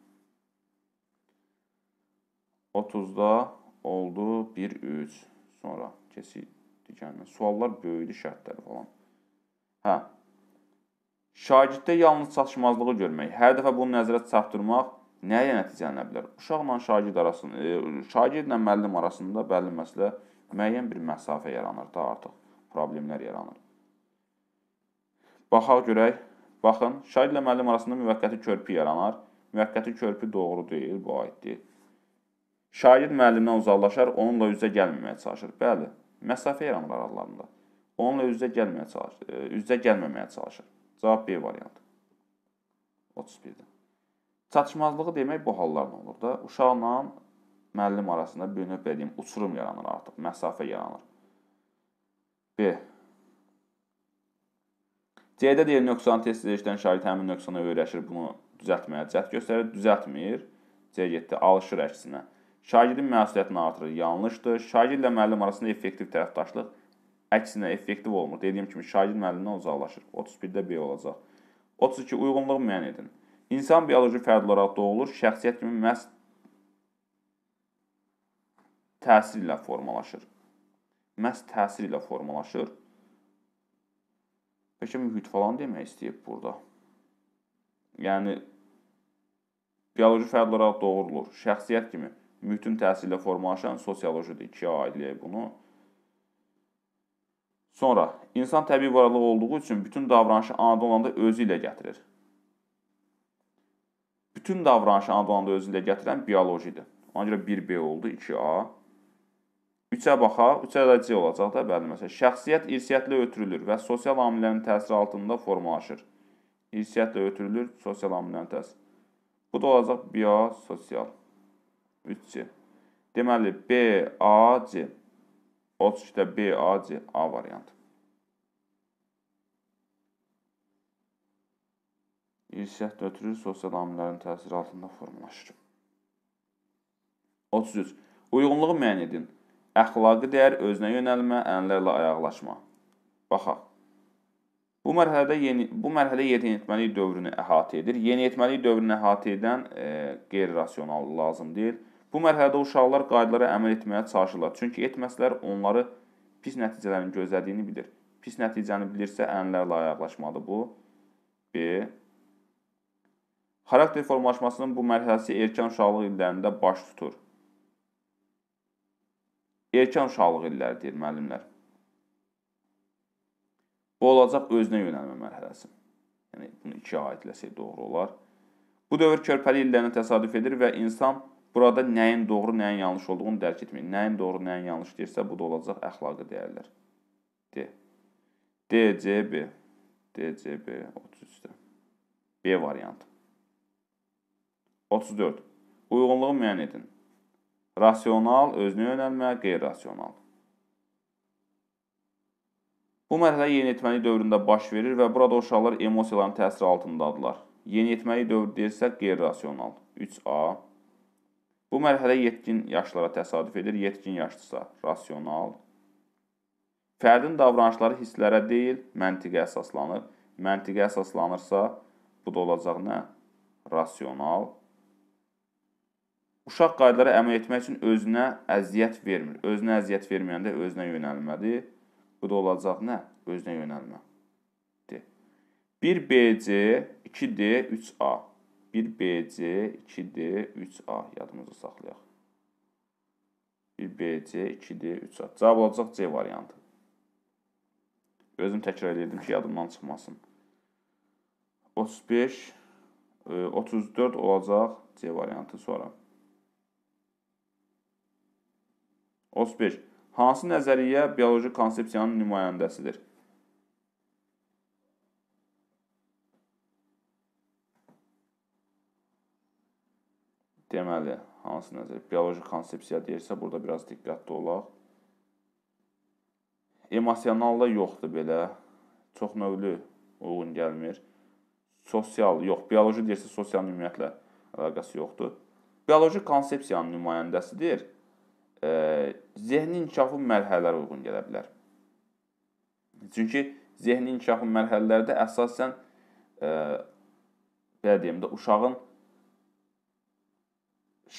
30-da oldu 1-3. Sonra keçir digərinə. Suallar böyüdü şərtləri falan. Hə. Şagirddə yalnız çatışmazlığı görmək, hər dəfə bunu nəzərə çatdırmaq nəyə nəticələnə bilər? Uşaqla şagird arasında, e, şagirdlə müəllim arasında bəlli məsələ müəyyən bir məsafə yaranır da artıq problemlər yaranır. Baxaq görək. Baxın, şahidlə müəllim arasında müvəqqəti körpü yaranar. Müvəqqəti körpü doğru deyil, bu aiddir. Şahid müəllimdən uzaqlaşar, onunla üzə gəlməməyə çalışır. Bəli, məsafə yaranır aralarında. Onunla üzə gəlməyə çalışır. E, üzə gəlməməyə çalışır. Cavab B variantı. 31-də. Çatışmazlığı demək bu hallardan olur da. Uşaqla müəllim arasında bir növ belə deyim, uçurum yaranır artıq, məsafə yaranır. B. C-də deyir nöqsanı tez-tez eşidən şagird həmin nöqsana öyrəşir, bunu düzəltməyə cəhd göstərir, düzəltmir. C7-də alışır əksinə. Şagirdin məsuliyyətini artırır, yanlışdır. Şagirdlə müəllim arasında effektiv tərəfdaşlıq əksinə effektiv olmur. Dediyim kimi şagird müəllimdən uzaqlaşır. 31-də B olacaq. 32 uyğunluq müəyyən edin. İnsan bioloji fərd olaraq doğulur, şəxsiyyət kimi məhz təsir ilə formalaşır. Məhz təsir ilə formalaşır. Bəlkə mühit falan demək istəyib burada. Yəni bioloji fərd olaraq doğulur, şəxsiyyət kimi mühitin təsiri ilə formalaşan sosiolojidir. 2-yə aidləyək bunu. Sonra, insan təbii varlıq olduğu üçün bütün davranışı anadan olanda özü ilə gətirir. Bütün davranışı anadan olanda özü ilə gətirən biolojidir. Ona görə 1B oldu, 2A. 3-ə baxaq, 3-ə də C olacaq da, bəli, məsələn, şəxsiyyət irsiyyətlə ötürülür və sosial amillərin təsiri altında formalaşır. İrsiyyətlə ötürülür, sosial amillərin təsiri. Bu da olacaq biososial. 3C. Deməli, B, A, C. 33-də B, A, C, A variantı. 27 ötürü sosial amillərin təsiri altında formalaşır. 33. Uyğunluğu müəyyən edin. Əxlaqi dəyər özünə yönəlmə, ənlərlə ayaqlaşma. Baxaq. Bu mərhələdə yeni bu mərhələ yeniyetməlik dövrünü əhatə edir. Yeniyetməlik dövrünü əhatə edən e, qeyri-rasional lazım deyil. Bu mərhələdə uşaqlar qaydalara əməl etməyə çalışırlar. Çünki etməsələr onları pis nəticələrin gözlədiyini bilir. Pis nəticəni bilirsə ənlərlə ayaqlaşmalıdır bu. B. Xarakter formalaşmasının bu mərhələsi erkən uşaqlıq illərində baş tutur. Erkən uşaqlıq illəri deyir müəllimlər. Bu olacaq özünə yönəlmə mərhələsi. Yəni bunu ikiyə aidləsək doğru olar. Bu dövr körpəli illərinə təsadüf edir və insan Burada nəyin doğru, nəyin yanlış olduğunu dərk etmir. Nəyin doğru, nəyin yanlış deyirsə, bu da olacaq əxlaqi dəyərlər. D. DCB. DCB 33-də. B variantı. 34. Uyğunluğu müəyyən edin. Rasional, özünə yönəlmə, qeyri-rasional. Bu mərhələ yeniyetməlik dövründə baş verir və burada uşaqlar emosiyaların təsiri altındadırlar. Yeniyetməlik dövr deyirsək qeyri-rasional. 3A Bu mərhələ yetkin yaşlara təsadüf edir. Yetkin yaşdırsa rasional. Fərdin davranışları hisslərə deyil, məntiqə əsaslanır. Məntiqə əsaslanırsa, bu da olacaq nə? Rasional. Uşaq qaydalara əməl etmək üçün özünə əziyyət vermir. Özünə əziyyət verməyəndə özünə yönəlmədir. Bu da olacaq nə? Özünə yönəlmə. 1BC, 2D, 3A. 1BC, 2D, 3A yadımızı saxlayaq. 1BC, 2D, 3A. Cavab olacaq C variantı. Özüm təkrar edirdim ki, yadımdan çıxmasın. 35, 34 e, olacaq C variantı sonra. 35. Hansı nəzəriyyə bioloji konsepsiyanın nümayəndəsidir? Deməli, hansı nəzər? Bioloji konsepsiya deyirsə, burada biraz diqqətli olaq. Emosionalla yoxdur belə. Çox növlü uyğun gəlmir. Sosial, yox, bioloji deyirsə, sosial ümumiyyətlə əlaqəsi yoxdur. Bioloji konsepsiyanın nümayəndəsidir. E, zehni inkişafı mərhələlər uyğun gələ bilər. Çünki zehni inkişafı mərhələlərdə əsasən e, belə deyim də uşağın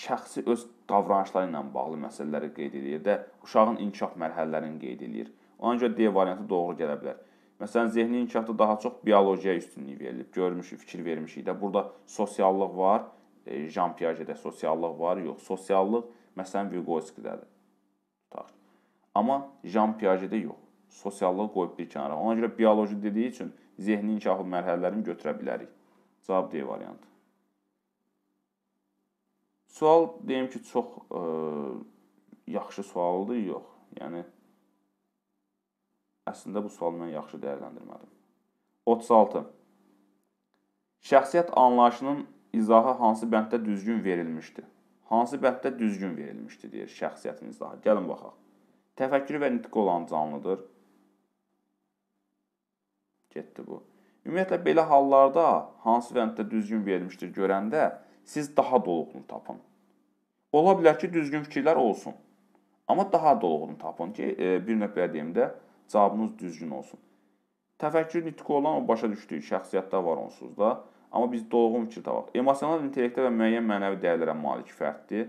şəxsi öz davranışları ilə bağlı məsələləri qeyd eləyir də uşağın inkişaf mərhələlərini qeyd eləyir. Ona görə D variantı doğru gələ bilər. Məsələn, zehni inkişafda daha çox biologiyaya üstünlük verilib. Görmüşük, fikir vermişik də. Burada sosiallıq var. E, Jean Piaget-də sosiallıq var, yox. Sosiallıq məsələn Vygotsky-dədir. Tutaq. Amma Jean Piaget-də yox. Sosiallığı qoyub bir kənara. Ona görə bioloji dediyi üçün zehni inkişafı mərhələlərini götürə bilərik. Cavab D variantı. Sual deyim ki, çox ə, e, yaxşı sualdır, yox. Yəni əslində bu sualı mən yaxşı dəyərləndirmədim. 36. Şəxsiyyət anlayışının izahı hansı bənddə düzgün verilmişdi? Hansı bənddə düzgün verilmişdi deyir şəxsiyyətin izahı. Gəlin baxaq. Təfəkkür və nitq olan canlıdır. Getdi bu. Ümumiyyətlə belə hallarda hansı bənddə düzgün verilmişdir görəndə siz daha doluğunu tapın. Ola bilər ki, düzgün fikirlər olsun. Amma daha doluğunu tapın ki, e, bir nöqtəyə deyim də, cavabınız düzgün olsun. Təfəkkür nitqi olan o başa düşdüyü şəxsiyyətdə var onsuz da. Amma biz dolğun fikir tapaq. Emosional intellektdə və müəyyən mənəvi dəyərlərə malik fərddir.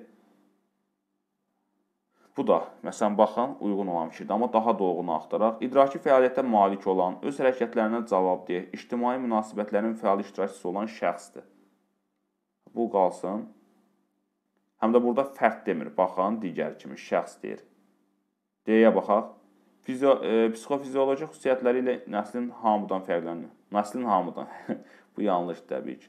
Bu da, məsələn, baxan uyğun olan fikirdir, amma daha dolğunu axtaraq, idraki fəaliyyətə malik olan, öz hərəkətlərinə cavabdeh, ictimai münasibətlərin fəal iştirakçısı olan şəxsdir bu qalsın. Həm də burada fərd demir, baxan digər kimi şəxs deyir. D-yə baxaq. Fizio e, psixofizioloji xüsusiyyətləri ilə nəslin hamıdan fərqlənir. Nəslin hamıdan. bu yanlışdır təbii ki.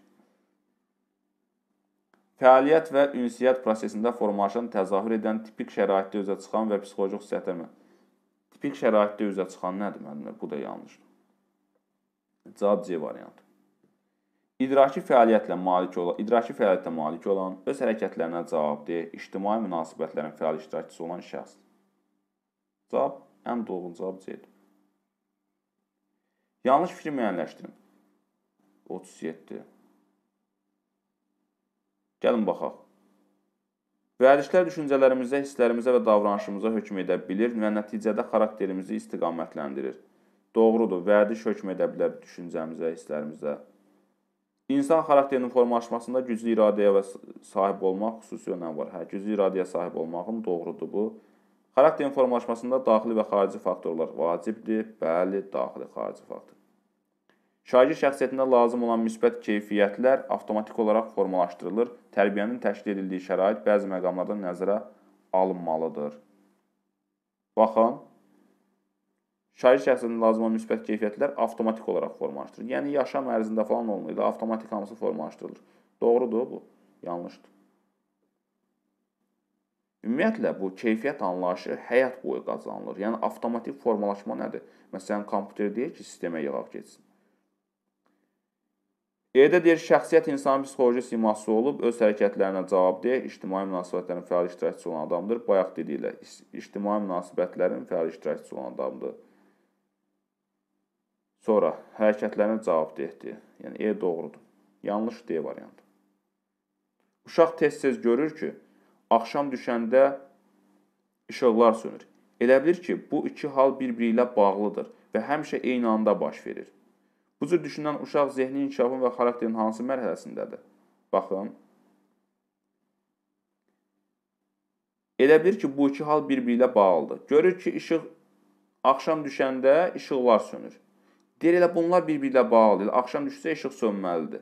Fəaliyyət və ünsiyyət prosesində formalaşan təzahür edən tipik şəraitdə üzə çıxan və psixoloji xüsusiyyətlərmi? Tipik şəraitdə üzə çıxan nədir müəllimlər? Bu da yanlışdır. Cavab C variantı. İdraki fəaliyyətlə malik olan, idraki fəaliyyətə malik olan, öz hərəkətlərinə cavabdeh, ictimai münasibətlərin fəal iştirakçısı olan şəxs. Cavab ən doğru cavab C-dir. Yanlış fikri müəyyənləşdirin. 37. Gəlin baxaq. Vərdişlər düşüncələrimizə, hisslərimizə və davranışımıza hökm edə bilir və nəticədə xarakterimizi istiqamətləndirir. Doğrudur, vərdiş hökm edə bilər düşüncəmizə, hisslərimizə, İnsan xarakterinin formalaşmasında güclü iradəyə və sahib olmaq xüsusi önəm var. Hə, güclü iradəyə sahib olmağın doğrudur bu. Xarakterin formalaşmasında daxili və xarici faktorlar vacibdir. Bəli, daxili xarici faktor. Şagird şəxsiyyətində lazım olan müsbət keyfiyyətlər avtomatik olaraq formalaşdırılır. Tərbiyənin təşkil edildiyi şərait bəzi məqamlarda nəzərə alınmalıdır. Baxın, şair şəxsinin lazım olan müsbət keyfiyyətlər avtomatik olaraq formalaşdırılır. Yəni yaşam ərzində falan olmayır, avtomatik hamısı formalaşdırılır. Doğrudur bu, yanlışdır. Ümumiyyətlə bu keyfiyyət anlayışı həyat boyu qazanılır. Yəni avtomatik formalaşma nədir? Məsələn, kompüter deyir ki, sistemə yığaq getsin. Edə deyir, şəxsiyyət insanın psixoloji siması olub, öz hərəkətlərinə cavabdeh, ictimai münasibətlərin fəal iştirakçısı olan adamdır. Bayaq dediklə, ictimai münasibətlərin fəal iştirakçısı olan adamdır. Sonra hərəkətlərinə cavab etdi. Yəni E doğrudur. Yanlış D variantı. Uşaq tez-tez görür ki, axşam düşəndə işıqlar sönür. Elə bilir ki, bu iki hal bir-biri ilə bağlıdır və həmişə eyni anda baş verir. Bu cür düşünən uşaq zehni inkişafın və xarakterin hansı mərhələsindədir? Baxın. Elə bilir ki, bu iki hal bir-biri ilə bağlıdır. Görür ki, işıq axşam düşəndə işıqlar sönür. Deyir, elə bunlar bir-biri ilə bağlıdır. Axşam düşsə işıq sönməlidir.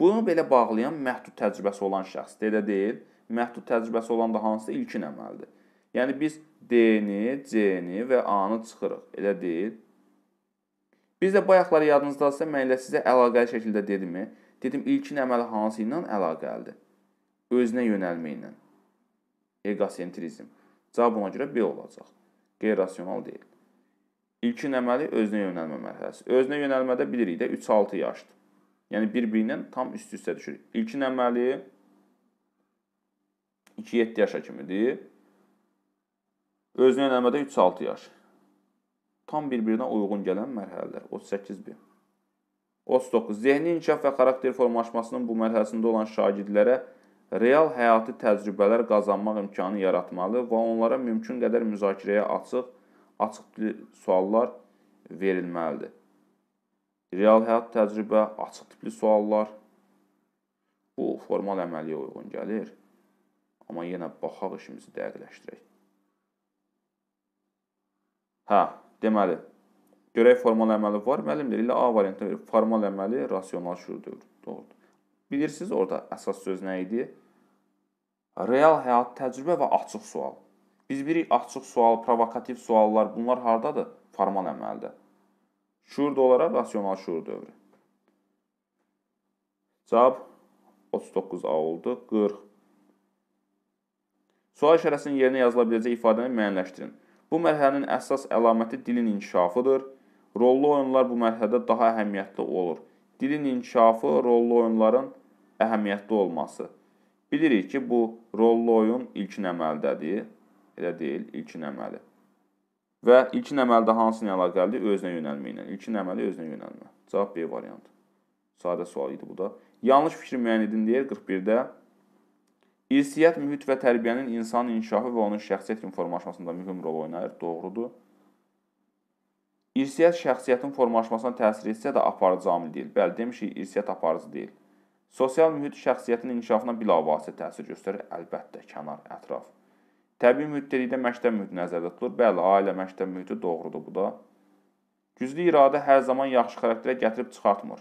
Bunu belə bağlayan məhdud təcrübəsi olan şəxsdir, elə deyil? Məhdud təcrübəsi olan da hansısa ilkin əməldir. Yəni biz D-ni, C-ni və A-nı çıxırıq, elə deyil? Biz də bayaqlar yadınızdadırsa, mən elə sizə əlaqəli şəkildə dedim. Dedim, ilkin əməl hansı ilə əlaqəlidir? Özünə yönəlmə ilə. Eqosentrizm. Cavab ona görə B olacaq. Qeyri-rasional deyil. İlkin əməli özünə yönəlmə mərhələsi. Özünə yönəlmədə bilirik də 3-6 yaşdır. Yəni bir-birinlə tam üst-üstə düşür. İlkin əməli 2-7 yaşa kimidir. Özünə yönəlmədə 3-6 yaş. Tam bir-birinə uyğun gələn mərhələlər. 38-1. 39. Zehni inkişaf və xarakter formalaşmasının bu mərhələsində olan şagirdlərə real həyati təcrübələr qazanmaq imkanı yaratmalı və onlara mümkün qədər müzakirəyə açıq açıq dili suallar verilməlidir. Real həyat təcrübə, açıq tipli suallar bu formal əməliyə uyğun gəlir. Amma yenə baxaq işimizi dəqiqləşdirək. Hə, deməli Görək formal əməli var. Müəllimlər ilə A variantını verib. Formal əməli rasional şüurdur. Doğrudur. Bilirsiniz orada əsas söz nə idi? Real həyat təcrübə və açıq sual. Biz bilirik açıq sual, provokativ suallar bunlar hardadır? Formal əməldə. Şuurda olaraq rasional şuur dövrü. Cavab 39 A oldu. 40. Sual işarəsinin yerinə yazıla biləcək ifadəni müəyyənləşdirin. Bu mərhələnin əsas əlaməti dilin inkişafıdır. Rollu oyunlar bu mərhələdə daha əhəmiyyətli olur. Dilin inkişafı rollu oyunların əhəmiyyətli olması. Bilirik ki, bu rollu oyun ilkin əməldədir. Elə deyil, ilkin əməli. Və ilkin əməldə hansı nə əlaqəlidir? Özünə yönəlmə ilə. İlkin əməli özünə yönəlmə. Cavab B variantı. Sadə sual idi bu da. Yanlış fikri müəyyən edin deyir 41-də. İrsiyyət, mühit və tərbiyənin insanın inkişafı və onun şəxsiyyət kimi formalaşmasında mühüm rol oynayır. Doğrudur. İrsiyyət şəxsiyyətin formalaşmasına təsir etsə də aparıcı amil deyil. Bəli, demişik, irsiyyət aparıcı deyil. Sosial mühit şəxsiyyətin inkişafına bilavasitə təsir göstərir, əlbəttə, kənar, ətraf. Təbii mühit dedikdə məktəb mühiti nəzərdə tutulur. Bəli, ailə məktəb mühiti doğrudur bu da. Güclü iradə hər zaman yaxşı xarakterə gətirib çıxartmır.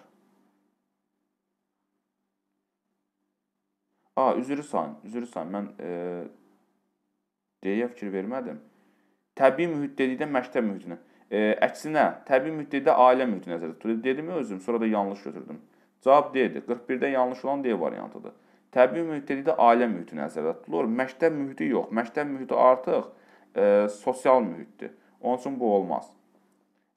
A, üzrü sayın, üzrü sayın. Mən e, deyə fikir vermədim. Təbii mühit dedikdə məktəb mühitinə. E, əksinə, təbii mühit dedikdə ailə mühiti nəzərdə tutulur. Dedim ya özüm, sonra da yanlış götürdüm. Cavab D-dir. 41-də yanlış olan D variantıdır. Təbii mühit dedikdə ailə mühiti nəzərdə tutulur. Məktəb mühiti yox. Məktəb mühiti artıq e, sosial mühitdir. Onun üçün bu olmaz.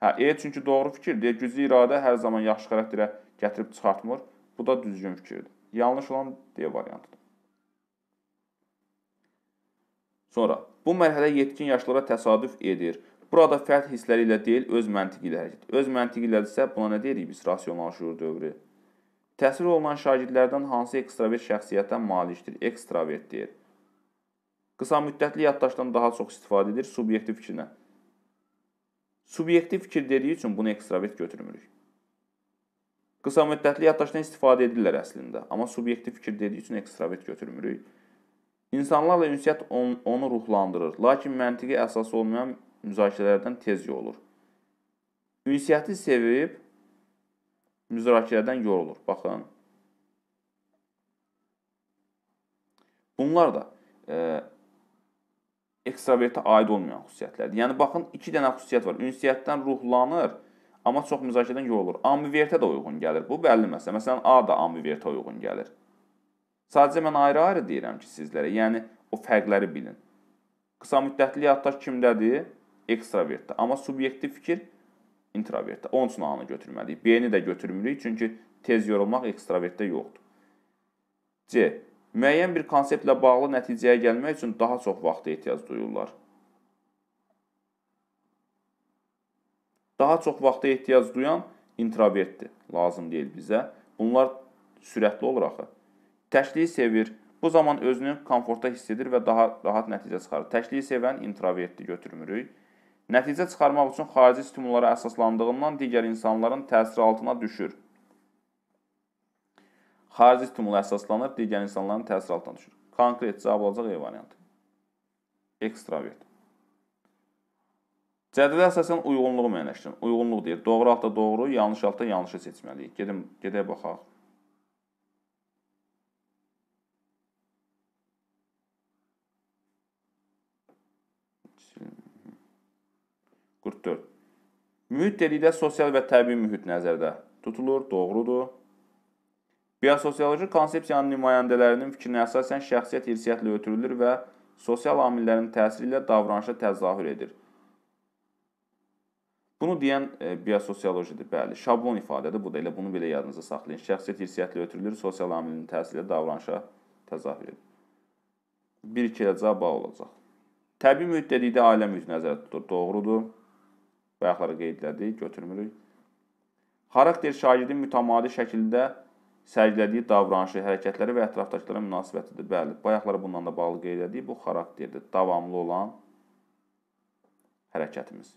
Hə, E çünki doğru fikirdir. Güclü iradə hər zaman yaxşı xarakterə gətirib çıxartmır. Bu da düzgün fikirdir. Yanlış olan D variantıdır. Sonra bu mərhələ yetkin yaşlara təsadüf edir. Burada fərd hissləri ilə deyil, öz məntiqi ilə hərəkət. Öz məntiqi ilə isə buna nə deyirik biz? Rasional şuur dövrü. Təsir olunan şagirdlərdən hansı ekstravert şəxsiyyətə malikdir? Ekstravert deyir. Qısa müddətli yaddaşdan daha çox istifadə edir subyektiv fikrinə. Subyektiv fikir dediyi üçün bunu ekstravert götürmürük. Qısa müddətli yaddaşdan istifadə edirlər əslində, amma subyektiv fikir dediyi üçün ekstravert götürmürük. İnsanlarla ünsiyyət on, onu ruhlandırır, lakin məntiqi əsası olmayan müzakirələrdən tez yorulur. Ünsiyyəti sevib müzakirədən yorulur. Baxın. Bunlar da e, ekstravertə aid olmayan xüsusiyyətlərdir. Yəni baxın, 2 dənə xüsusiyyət var. Ünsiyyətdən ruhlanır, amma çox müzakirədən yorulur. Ambivertə də uyğun gəlir. Bu bəlli məsələ. Məsələn, A da ambivertə uyğun gəlir. Sadəcə mən ayrı-ayrı deyirəm ki, sizlərə, yəni o fərqləri bilin. Qısa müddətli yaddaş kimdədir? Ekstravertdə. Amma subyektiv fikir introvertdə. Onun üçün A-nı götürməliyik. B-ni də götürmürük, çünki tez yorulmaq ekstravertdə yoxdur. C. Müəyyən bir konseptlə bağlı nəticəyə gəlmək üçün daha çox vaxta ehtiyac duyurlar. Daha çox vaxta ehtiyac duyan introvertdir. Lazım deyil bizə. Bunlar sürətli olur axı. Təkliyi sevir. Bu zaman özünü komforta hiss edir və daha rahat nəticə çıxarır. Təkliyi sevən introvertdir götürmürük. Nəticə çıxarmaq üçün xarici stimullara əsaslandığından digər insanların təsiri altına düşür. Xarici stimula əsaslanır, digər insanların təsiri altına düşür. Konkret cavab olacaq E variantı. Ekstravert. Cədvələ əsasən uyğunluğu müəyyənləşdirin. Uyğunluq deyir. Doğru altda doğru, yanlış altda yanlışı seçməliyik. Gedim, gedək baxaq. 44. Mühit dedikdə sosial və təbii mühit nəzərdə tutulur, doğrudur. Biososioloji konsepsiyanın nümayəndələrinin fikrinə əsasən şəxsiyyət irsiyyətlə ötürülür və sosial amillərin təsiri ilə davranışa təzahür edir. Bunu deyən e, biososiolojidir, bəli. Şablon ifadədir bu da, elə bunu belə yadınızda saxlayın. Şəxsiyyət irsiyyətlə ötürülür, sosial amilin təsiri ilə davranışa təzahür edir. 1-2 cavab olacaq. Təbii mühit dedikdə ailə mühit nəzərdə tutulur, doğrudur bayaqlara qeyd elədi, götürmürük. Xarakter şagirdin mütəmadi şəkildə sərgilədiyi davranışı, hərəkətləri və ətrafdakılara münasibətidir. Bəli, bayaqlara bundan da bağlı qeyd elədik. Bu xarakterdir, davamlı olan hərəkətimiz.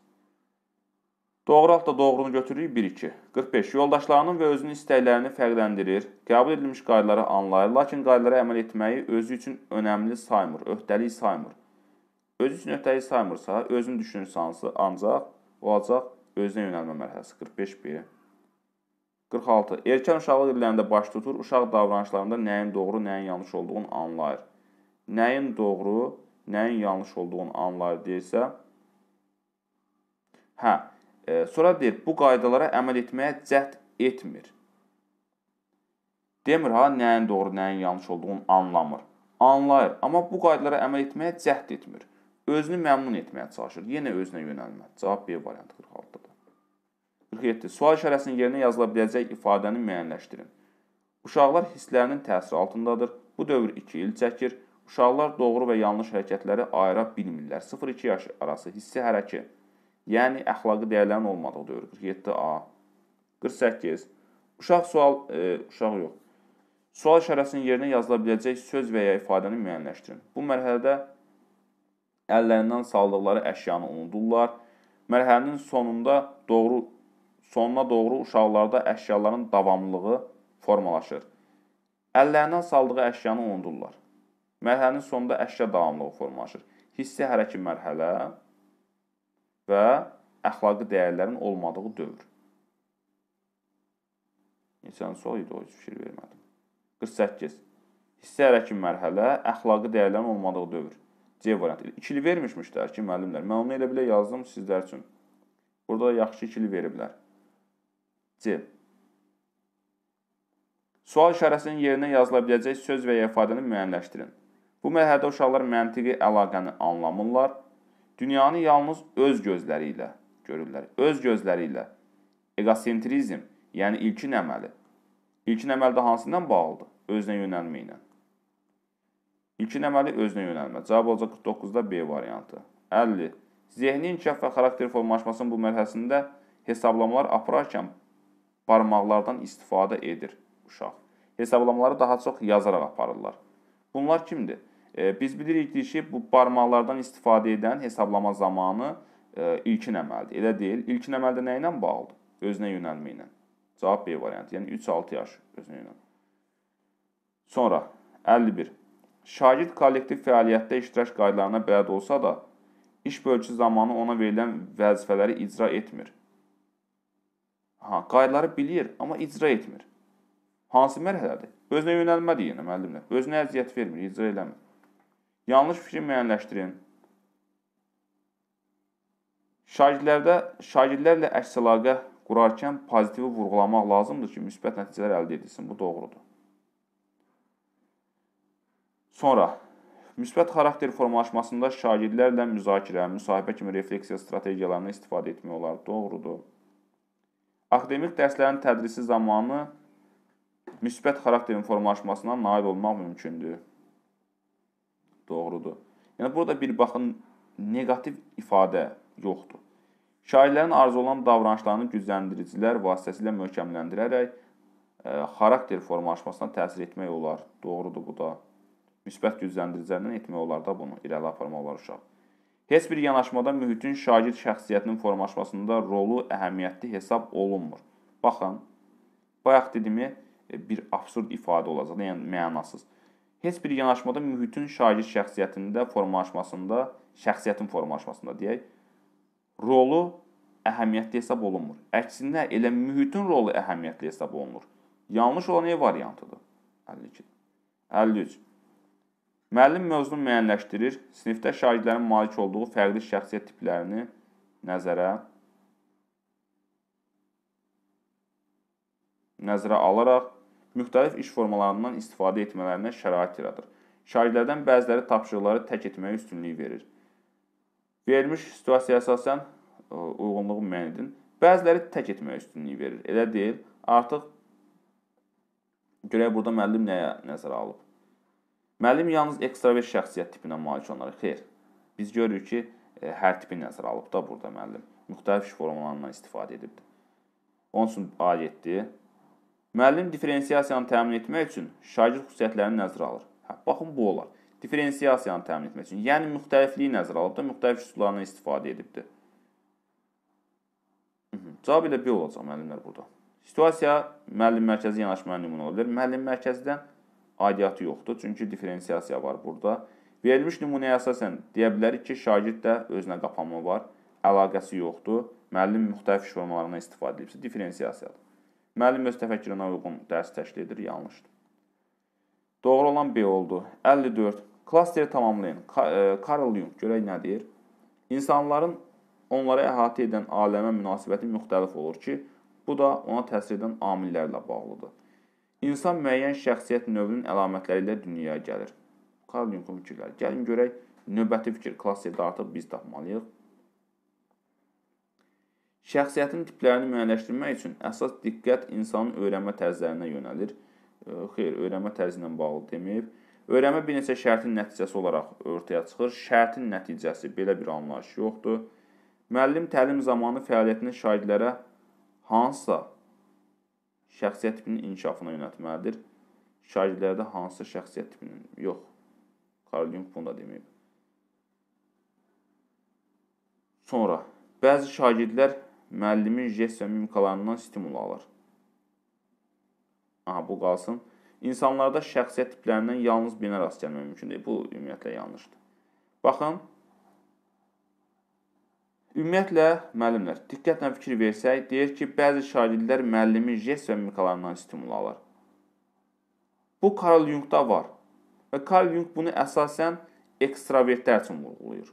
Doğru altda doğrunu götürürük 1-2. 45. Yoldaşlarının və özünün istəklərini fərqləndirir. Qəbul edilmiş qaydaları anlayır, lakin qaydalara əməl etməyi özü üçün önəmli saymır, öhdəlik saymır. Özü üçün öhdəlik saymırsa, özünü düşünür ancaq olacaq özünə yönəlmə mərhələsi 45B. 46. Erkən uşaqlıq illərində baş tutur, uşaq davranışlarında nəyin doğru, nəyin yanlış olduğunu anlayır. Nəyin doğru, nəyin yanlış olduğunu anlayır deyirsə, hə, e, sonra deyir, bu qaydalara əməl etməyə cəhd etmir. Demir ha, nəyin doğru, nəyin yanlış olduğunu anlamır. Anlayır, amma bu qaydalara əməl etməyə cəhd etmir özünü məmnun etməyə çalışır. Yenə özünə yönəlmə. Cavab B variantı 46-dadır. 47. Sual işarəsinin yerinə yazıla biləcək ifadəni müəyyənləşdirin. Uşaqlar hisslərinin təsiri altındadır. Bu dövr 2 il çəkir. Uşaqlar doğru və yanlış hərəkətləri ayıra bilmirlər. 0-2 yaş arası hissi hərəki, yəni əxlaqi dəyərlərin olmadığı dövr 47A. 48. Uşaq sual e, uşaq yox. Sual işarəsinin yerinə yazıla biləcək söz və ya ifadəni müəyyənləşdirin. Bu mərhələdə əllərindən saldıqları əşyanı unudurlar. Mərhələnin sonunda doğru sonuna doğru uşaqlarda əşyaların davamlılığı formalaşır. Əllərindən saldığı əşyanı unudurlar. Mərhələnin sonunda əşya davamlılığı formalaşır. Hissi hərəki mərhələ və əxlaqi dəyərlərin olmadığı dövr. Neçən sual idi o heç fikir vermədim. 48. Hissə hərəki mərhələ, əxlaqi dəyərlərin olmadığı dövr. C variantı. İkili vermişmişlər ki, müəllimlər. Mən onu elə bilə yazdım sizlər üçün. Burada da yaxşı ikili veriblər. C. Sual işarəsinin yerinə yazıla biləcək söz və ya ifadəni müəyyənləşdirin. Bu mərhələdə uşaqlar məntiqi əlaqəni anlamırlar. Dünyanı yalnız öz gözləri ilə görürlər. Öz gözləri ilə. Eqosentrizm, yəni ilkin əməli. İlkin əməl də hansından bağlıdır? Özünə yönəlmə ilə. İlkin əməli özünə yönəlmə. Cavab olacaq 49-da B variantı. 50. Zehni inkişaf və xarakter formalaşmasının bu mərhələsində hesablamalar apararkən barmaqlardan istifadə edir uşaq. Hesablamaları daha çox yazaraq aparırlar. Bunlar kimdir? E, biz bilirikdir ki, bu barmaqlardan istifadə edən hesablama zamanı e, ilkin əməldir. Elə deyil. İlkin əməldə nə ilə bağlıdır? Özünə yönəlmə ilə. Cavab B variantı. Yəni 3-6 yaş özünə yönəlmə. Sonra 51. Şagird kollektiv fəaliyyətdə iştirak qaydalarına bələd olsa da, iş bölgüsü zamanı ona verilən vəzifələri icra etmir. Ha, qaydaları bilir, amma icra etmir. Hansı mərhələdir? Özünə yönəlmədir yenə yəni, müəllimlər. Özünə əziyyət vermir, icra eləmir. Yanlış fikri müəyyənləşdirin. Şagirdlərdə şagirdlərlə əks əlaqə qurarkən pozitivi vurğulamaq lazımdır ki, müsbət nəticələr əldə edilsin. Bu doğrudur. Sonra müsbət xarakter formalaşmasında şagirdlərlə müzakirə, müsahibə kimi refleksiya strategiyalarını istifadə etmək olar. Doğrudur. Akademik dərslərin tədrisi zamanı müsbət xarakterin formalaşmasına nail olmaq mümkündür. Doğrudur. Yəni burada bir baxın neqativ ifadə yoxdur. Şairlərin arzulanan davranışlarını gücləndiricilər vasitəsilə möhkəmləndirərək ə, e, xarakter formalaşmasına təsir etmək olar. Doğrudur bu da müsbət gücləndiricilərdən etmək olar da bunu irəli aparmaq olar uşaq. Heç bir yanaşmada mühitin şagird şəxsiyyətinin formalaşmasında rolu əhəmiyyətli hesab olunmur. Baxın, bayaq dediyimi e, bir absurd ifadə olacaq, yəni mənasız. Heç bir yanaşmada mühitin şagird şəxsiyyətində formalaşmasında, şəxsiyyətin formalaşmasında deyək, rolu əhəmiyyətli hesab olunmur. Əksinə elə mühitin rolu əhəmiyyətli hesab olunur. Yanlış olan ev variantıdır. 52. 53. Müəllim mövzunu müəyyənləşdirir, sinifdə şagirdlərin malik olduğu fərqli şəxsiyyət tiplərini nəzərə nəzərə alaraq müxtəlif iş formalarından istifadə etmələrinə şərait yaradır. Şagirdlərdən bəziləri tapşırıqları tək etməyə üstünlük verir. Verilmiş situasiyaya əsasən e, uyğunluğu müəyyən edin. Bəziləri tək etməyə üstünlük verir. Elə deyil. Artıq görək burada müəllim nəyə nəzərə alıb. Müəllim yalnız ekstravert şəxsiyyət tipinə malik olaraq, xeyr. Biz görürük ki, e, hər tipi nəzərə alıb da burada müəllim. Müxtəlif iş formalarından istifadə edibdi. Onun üçün aliyyətdir. Müəllim diferensiasiyanı təmin etmək üçün şagird xüsusiyyətlərini nəzərə alır. Hə, baxın bu olar. Diferensiasiyanı təmin etmək üçün, yəni müxtəlifliyi nəzərə alıb da müxtəlif üsullardan istifadə edibdi. Mhmm, cavab elə bir olacaq müəllimlər burada. Situasiya müəllim mərkəzi yanaşma nümunə ola bilər. Müəllim mərkəzidən aidiyyatı yoxdur. Çünki diferensiasiya var burada. Verilmiş nümunəyə əsasən deyə bilərik ki, şagirddə özünə qapanma var, əlaqəsi yoxdur. Müəllim müxtəlif iş formalarından istifadə edibsə, diferensiasiyadır. Müəllim öz təfəkkürünə uyğun dərs təşkil edir, yanlışdır. Doğru olan B oldu. 54. Klasteri tamamlayın. E, Karl Jung görək nə deyir? İnsanların onlara əhatə edən aləmə münasibəti müxtəlif olur ki, bu da ona təsir edən amillərlə bağlıdır. İnsan müəyyən şəxsiyyət növünün əlamətləri ilə dünyaya gəlir. Karl Jung fikirlər. Gəlin görək, növbəti fikir klassiyada artıq biz tapmalıyıq. Şəxsiyyətin tiplərini müəyyənləşdirmək üçün əsas diqqət insanın öyrənmə tərzlərinə yönəlir. Xeyr, öyrənmə tərzi ilə bağlı deməyib. Öyrənmə bir neçə şərtin nəticəsi olaraq ortaya çıxır. Şərtin nəticəsi belə bir anlayış yoxdur. Müəllim təlim zamanı fəaliyyətini şagirdlərə hansısa şəxsiyyət tipinin inkişafına yönəltməlidir. Şagirdlərdə hansı şəxsiyyət tipinin? Yox. Karl Jung bunu da deməyib. Sonra bəzi şagirdlər müəllimin jest və mimikalarından stimul alır. Aha, bu qalsın. İnsanlarda şəxsiyyət tiplərindən yalnız birinə rast gəlmək mümkün deyil. Bu ümumiyyətlə yanlışdır. Baxın, Ümumiyyətlə, müəllimlər, diqqətlə fikir versək, deyir ki, bəzi şagirdlər müəllimin jest və mimikalarından stimul alır. Bu Karl Jung-da var və Karl Jung bunu əsasən ekstravertlər üçün vurğulayır.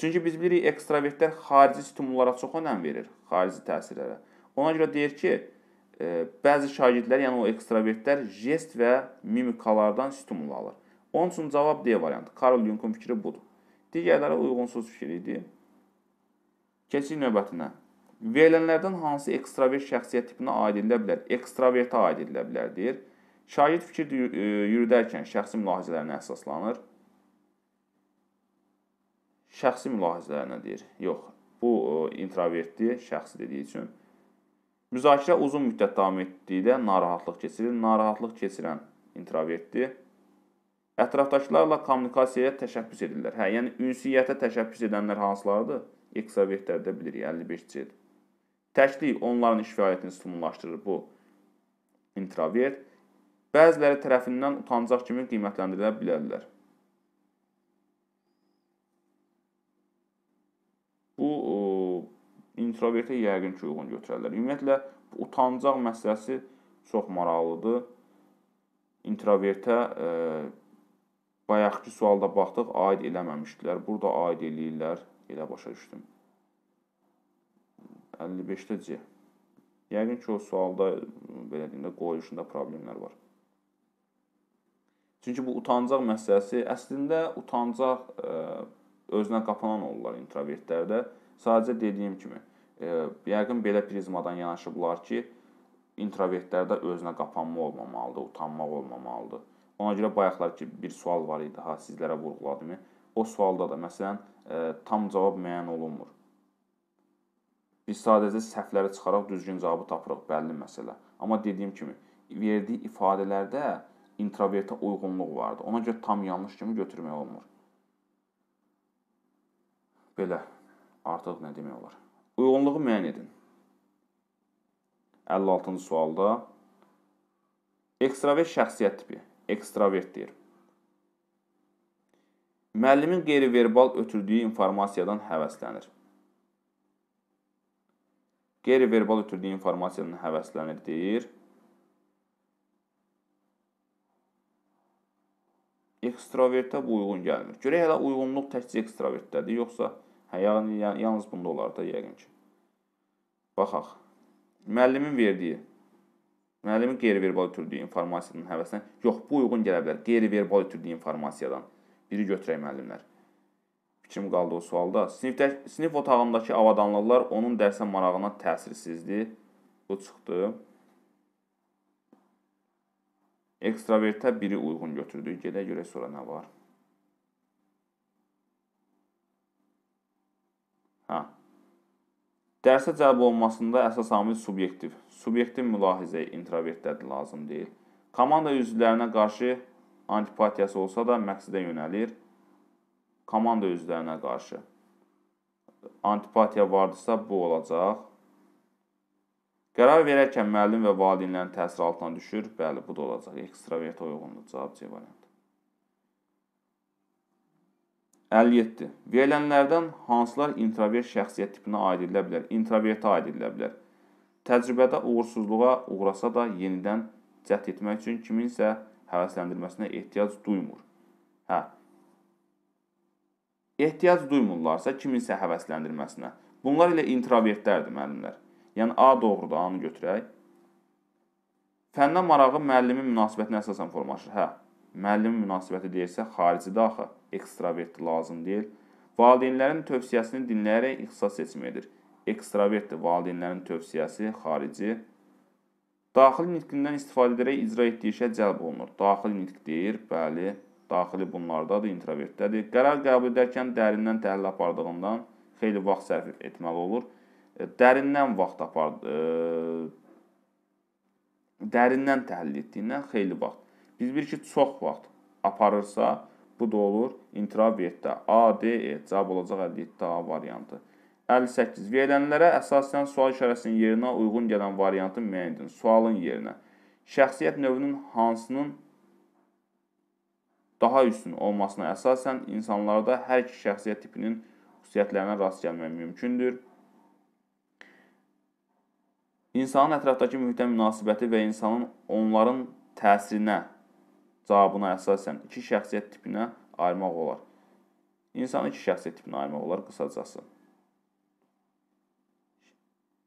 Çünki biz bilirik, ekstravertlər xarici stimullara çox önəm verir, xarici təsirlərə. Ona görə deyir ki, e, bəzi şagirdlər, yəni o ekstravertlər jest və mimikalardan stimul alır. Onun üçün cavab D variantı. Karl Jung-un fikri budur digərlərə uyğunsuz fikir idi. Keçik növbətinə. Verilənlərdən hansı ekstravert şəxsiyyət tipinə aid edilə bilər? Ekstravertə aid edilə bilər deyir. Şair fikir e, yürüdərkən şəxsi mülahizələrinə əsaslanır. Şəxsi mülahizələrinə deyir. Yox, bu e, introvertdir, şəxsi dediyi üçün. Müzakirə uzun müddət davam etdikdə narahatlıq keçirir. Narahatlıq keçirən introvertdir. Ətrafdakılarla kommunikasiyaya təşəbbüs edirlər. Hə, yəni ünsiyyətə təşəbbüs edənlər hansılardır? X obyektlərdə bilirik 55C. Təklik onların iş fəaliyyətini stimullaşdırır bu introvert. Bəziləri tərəfindən utancaq kimi qiymətləndirilə bilərlər. Bu o, introvertə yəqin ki, uyğun götürərlər. Ümumiyyətlə bu utancaq məsələsi çox maraqlıdır. Introvertə e, bayaqki sualda baxdıq, aid eləməmişdilər. Burada aid eləyirlər, elə başa düşdüm. 55-də C. Yəqin ki, o sualda belə deyim də qoyuluşunda problemlər var. Çünki bu utancaq məsələsi əslində utancaq ə, e, özünə qapanan olurlar introvertlərdə. Sadəcə dediyim kimi, ə, e, yəqin belə prizmadan yanaşıblar ki, introvertlərdə özünə qapanma olmamalıdır, utanmaq olmamalıdır. Ona görə bayaqlar ki, bir sual var idi, ha sizlərə vurğuladım. O sualda da məsələn e, tam cavab müəyyən olunmur. Biz sadəcə səhvləri çıxaraq düzgün cavabı tapırıq, bəlli məsələ. Amma dediyim kimi, verdiyi ifadələrdə introvertə uyğunluq vardı. Ona görə tam yanlış kimi götürmək olmur. Belə artıq nə demək olar? Uyğunluğu müəyyən edin. 56-cı sualda ekstravert şəxsiyyət tipi ekstravert deyir. Müəllimin qeyri-verbal ötürdüyü informasiyadan həvəslənir. Qeyri-verbal ötürdüyü informasiyadan həvəslənir deyir. Ekstrovertə bu uyğun gəlmir. Görək hələ uyğunluq təkcə ekstrovertdədir, yoxsa hə, yəni, yəni, yalnız bunda olar da yəqin ki. Baxaq. Müəllimin verdiyi Müəllimin qeyri-verbal ötürdüyü informasiyanın həvəsinə yox, bu uyğun gələ bilər. Qeyri-verbal ötürdüyü informasiyadan biri götürək müəllimlər. Fikrim qaldı o sualda. Sinifdə sinif otağındakı avadanlıqlar onun dərsə marağına təsirsizdir. Bu çıxdı. Ekstravertə biri uyğun götürdük. Gedək görək sonra nə var. Dərsə cəlb olunmasında əsas amil subyektiv. Subyektiv mülahizə introvertlərdə lazım deyil. Komanda üzvlərinə qarşı antipatiyası olsa da məqsədə yönəlir. Komanda üzvlərinə qarşı antipatiya vardısa bu olacaq. Qərar verərkən müəllim və valideynlərin təsiri altına düşür. Bəli, bu da olacaq. Ekstravert uyğunluq cavab C variantı. 57. Verilənlərdən hansılar introvert şəxsiyyət tipinə aid edilə bilər? İntrovertə aid edilə bilər. Təcrübədə uğursuzluğa uğrasa da yenidən cəhd etmək üçün kiminsə həvəsləndirməsinə ehtiyac duymur. Hə. Ehtiyac duymurlarsa kiminsə həvəsləndirməsinə. Bunlar elə introvertlərdir müəllimlər. Yəni A doğrudur, A-nı götürək. Fənnə marağı müəllimin münasibətinə əsasən formalaşır. Hə müəllim münasibəti deyirsə, xarici də axı ekstravert lazım deyil. Valideynlərin tövsiyəsini dinləyərək ixtisas seçməlidir. Ekstravertdir valideynlərin tövsiyəsi, xarici. Daxili nitqindən istifadə edərək icra etdiyi işə cəlb olunur. Daxili nitq deyir, bəli, daxili bunlardadır, introvertdədir. Qərar qəbul edərkən dərindən təhlil apardığından xeyli vaxt sərf etməli olur. E, dərindən vaxt apar, e, dərindən təhlil etdiyindən xeyli vaxt Biz bilir ki, çox vaxt aparırsa, bu da olur intira beytdə A, D, E cavab olacaq 57 A variantı. 58. Verilənlərə əsasən sual işarəsinin yerinə uyğun gələn variantı müəyyən edin. Sualın yerinə şəxsiyyət növünün hansının daha üstün olmasına əsasən insanlarda hər iki şəxsiyyət tipinin xüsusiyyətlərinə rast gəlmək mümkündür. İnsanın ətrafdakı mühitə münasibəti və insanın onların təsirinə Cavabına əsasən iki şəxsiyyət tipinə ayırmaq olar. İnsanı iki şəxsiyyət tipinə ayırmaq olar qısacası.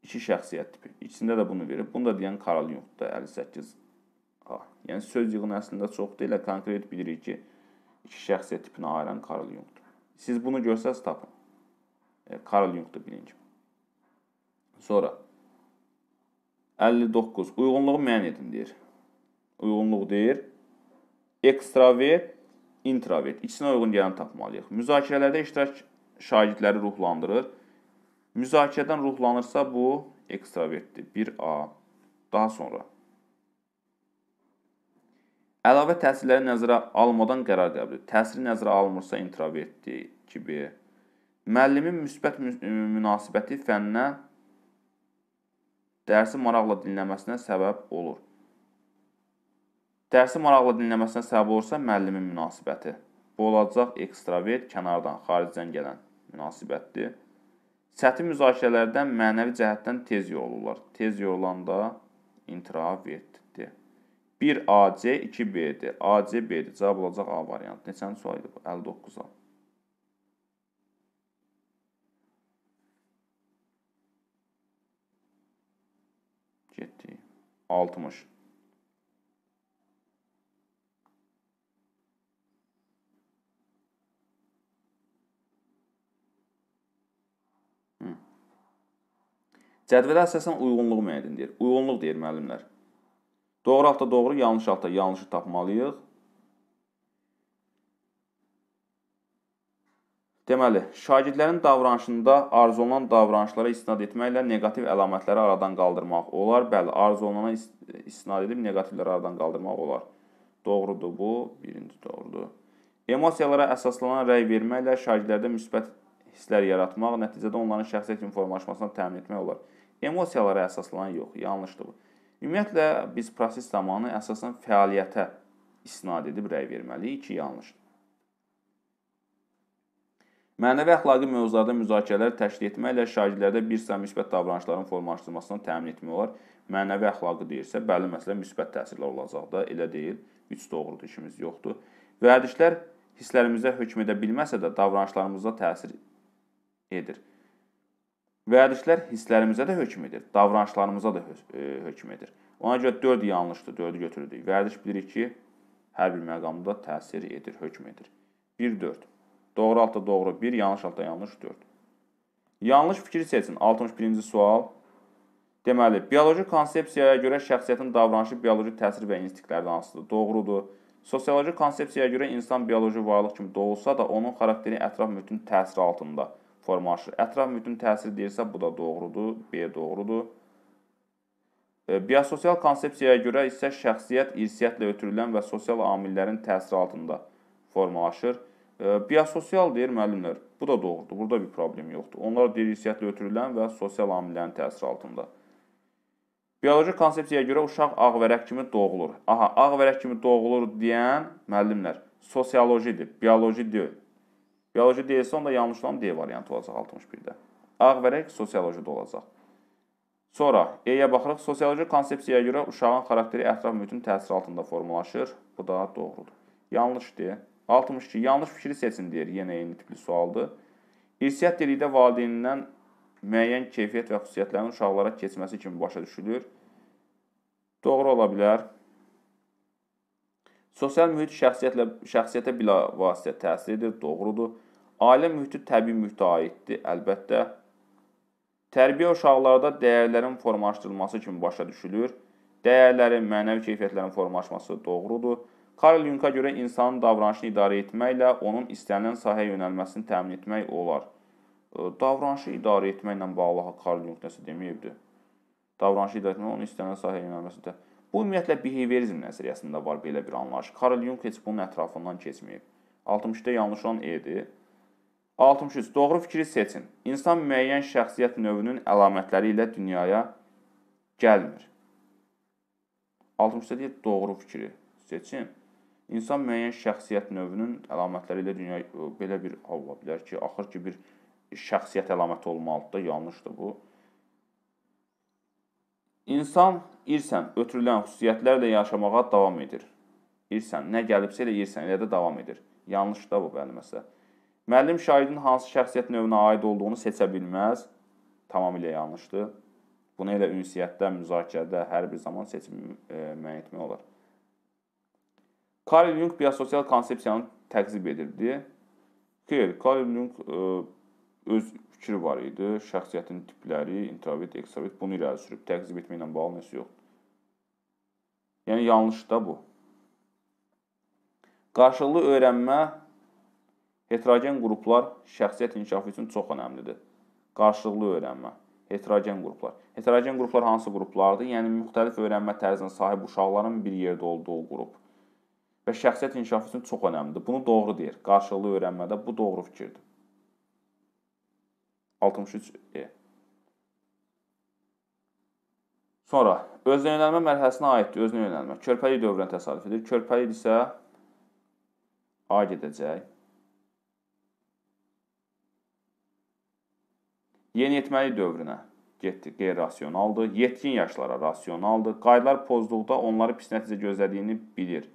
İki şəxsiyyət tipi. İkisində də bunu verib. Bunu da deyən Karl Jungdur 58 A. Yəni söz yığını əslində çoxdur, elə konkret bilirik ki, iki şəxsiyyət tipinə ayıran Karl Jungdur. Siz bunu görsəz tapın. E, Karl Jungdur bilin kimi. Sonra 59 uyğunluğu müəyyən edin deyir. Uyğunluq deyir, ekstravert, introvert. İkisinə uyğun gələni tapmalıyıq. Müzakirələrdə iştirak şagirdləri ruhlandırır. Müzakirədən ruhlanırsa bu ekstravertdir. 1A. Daha sonra Əlavə təsirləri nəzərə almadan qərar qəbul edir. Təsiri nəzərə almırsa introvertdir kimi. Müəllimin müsbət e, münasibəti fənnə dərsi maraqla dinləməsinə səbəb olur. Dərsi maraqla dinləməsinə səbəb olursa müəllimin münasibəti. Bu olacaq ekstravert, kənardan, xaricdən gələn münasibətdir. Səthi müzakirələrdən mənəvi cəhətdən tez yorulurlar. Tez yorulanda introvertdir. 1 AC, 2 BD. AC BD cavab olacaq A variantı. Neçənci sual idi bu? 59-a. Getdik. 60. Cədvələ əsasən uyğunluğu müəyyən deyir. Uyğunluq deyir müəllimlər. Doğru haqda doğru, yanlış haqda yanlışı tapmalıyıq. Deməli, şagirdlərin davranışında arzulanan davranışlara istinad etməklə neqativ əlamətləri aradan qaldırmaq olar. Bəli, arzulanana istinad edib neqativləri aradan qaldırmaq olar. Doğrudur bu, birinci doğrudur. Emosiyalara əsaslanan rəy verməklə şagirdlərdə müsbət hisslər yaratmaq, nəticədə onların şəxsiyyət formalaşmasına təmin etmək olar. Emosiyalara əsaslanan yox, yanlışdır bu. Ümumiyyətlə biz proses zamanı əsasən fəaliyyətə istinad edib rəy verməliyik ki, yanlışdır. Mənəvi əxlaqi mövzularda müzakirələr təşkil etməklə şagirdlərdə birsə müsbət davranışların formalaşdırılmasını təmin etmək olar. Mənəvi əxlaqı deyirsə, bəli, məsələn, müsbət təsirlər olacaq da, elə deyil. 3 doğrudur, işimiz yoxdur. Vərdişlər hisslərimizə hökm edə bilməsə də davranışlarımıza təsir edir. Vərdişlər hisslərimizə də hökm edir, davranışlarımıza da e, hökm edir. Ona görə 4 yanlışdır, 4-ü götürdük. Vərdiş bilirik ki, hər bir məqamda təsir edir, hökm edir. 1-4. Doğru altda doğru 1, yanlış altda yanlış 4. Yanlış fikri seçin. 61-ci sual. Deməli, bioloji konsepsiyaya görə şəxsiyyətin davranışı bioloji təsir və instinktlərdən asılıdır. Doğrudur. Sosioloji konsepsiyaya görə insan bioloji varlıq kimi doğulsa da, onun xarakteri ətraf mühitin təsiri altında formalaşır. Ətraf mühitin təsiri deyirsə, bu da doğrudur, B doğrudur. E, biososial konsepsiyaya görə isə şəxsiyyət irsiyyətlə ötürülən və sosial amillərin təsiri altında formalaşır. E, biososial deyir müəllimlər. Bu da doğrudur. Burada bir problem yoxdur. Onlar deyir irsiyyətlə ötürülən və sosial amillərin təsiri altında. Bioloji konsepsiyaya görə uşaq ağ vərəq kimi doğulur. Aha, ağ vərəq kimi doğulur deyən müəllimlər sosiolojidir, bioloji deyil. Bioloji deyilsə, onda yanlışlam D variantı olacaq 61-də. Ağ vərək sosiolojida olacaq. Sonra E-yə baxırıq. Sosioloji konsepsiyaya görə uşağın xarakteri ətraf mühitin təsir altında formalaşır. Bu da doğrudur. Yanlışdır. 62. Yanlış fikri seçin deyir. Yenə eyni tipli sualdır. İrsiyyət dedikdə valideynindən müəyyən keyfiyyət və xüsusiyyətlərin uşaqlara keçməsi kimi başa düşülür. Doğru ola bilər. Sosial mühit şəxsiyyətlə, şəxsiyyətə bila vasitə təsir edir, doğrudur. Ailə mühiti təbii mühitə aiddir, əlbəttə. Tərbiyə uşaqlarda dəyərlərin formalaşdırılması kimi başa düşülür. Dəyərlərin, mənəvi keyfiyyətlərin formalaşması doğrudur. Karl Jung'a görə insanın davranışını idarə etməklə onun istənilən sahəyə yönəlməsini təmin etmək olar. E, davranışı idarə etməklə bağlı Karl Jung nəsə deməyibdi. Davranışı idarə etməklə onun istənilən sahəyə yönəlməsini təmin etmək Bu ümumiyyətlə behaviorizm nəzəriyyəsində var belə bir anlayış. Karl Jung heç bunun ətrafından keçməyib. 63-də yanlış olan E-dir. 63. Doğru fikri seçin. İnsan müəyyən şəxsiyyət növünün əlamətləri ilə dünyaya gəlmir. 63-də deyir, doğru fikri seçin. İnsan müəyyən şəxsiyyət növünün əlamətləri ilə dünya belə bir ola bilər ki, axır ki bir şəxsiyyət əlaməti olmalıdır da, yanlışdır bu. İnsan irsən ötürülən xüsusiyyətlərlə yaşamağa davam edir. İrsən nə gəlibsə elə irsən elə də davam edir. Yanlış da bu bəli məsələ. Müəllim şagirdin hansı şəxsiyyət növünə aid olduğunu seçə bilməz. Tamamilə yanlışdır. Bunu elə ünsiyyətdə, müzakirədə hər bir zaman seçim e, müəyyən etmək olar. Karl Jung biososial konsepsiyanı təqsib edirdi. Xeyr, Karl Jung e, öz fikri var idi. Şəxsiyyətin tipləri, introvert, ekstrovert bunu irəli sürüb. Təqsib etməklə bağlı nəsə yoxdur. Yəni yanlış da bu. Qarşılıqlı öyrənmə heterogen qruplar şəxsiyyət inkişafı üçün çox əhəmilidir. Qarşılıqlı öyrənmə, heterogen qruplar. Heterogen qruplar hansı qruplardır? Yəni müxtəlif öyrənmə tərzinə sahib uşaqların bir yerdə olduğu qrup və şəxsiyyət inkişafı üçün çox əhəmilidir. Bunu doğru deyir. Qarşılıqlı öyrənmədə bu doğru fikirdir. 63E. Sonra özünə yönəlmə mərhələsinə aiddir, özünə yönəlmə. Körpəlik dövrünə təsadüf edir. Körpəlik isə A gedəcək. Yeniyetməli dövrünə getdi, qeyri-rasionaldır. Yetkin yaşlara rasionaldır. Qaylar pozduqda onları pis nəticə gözlədiyini bilir.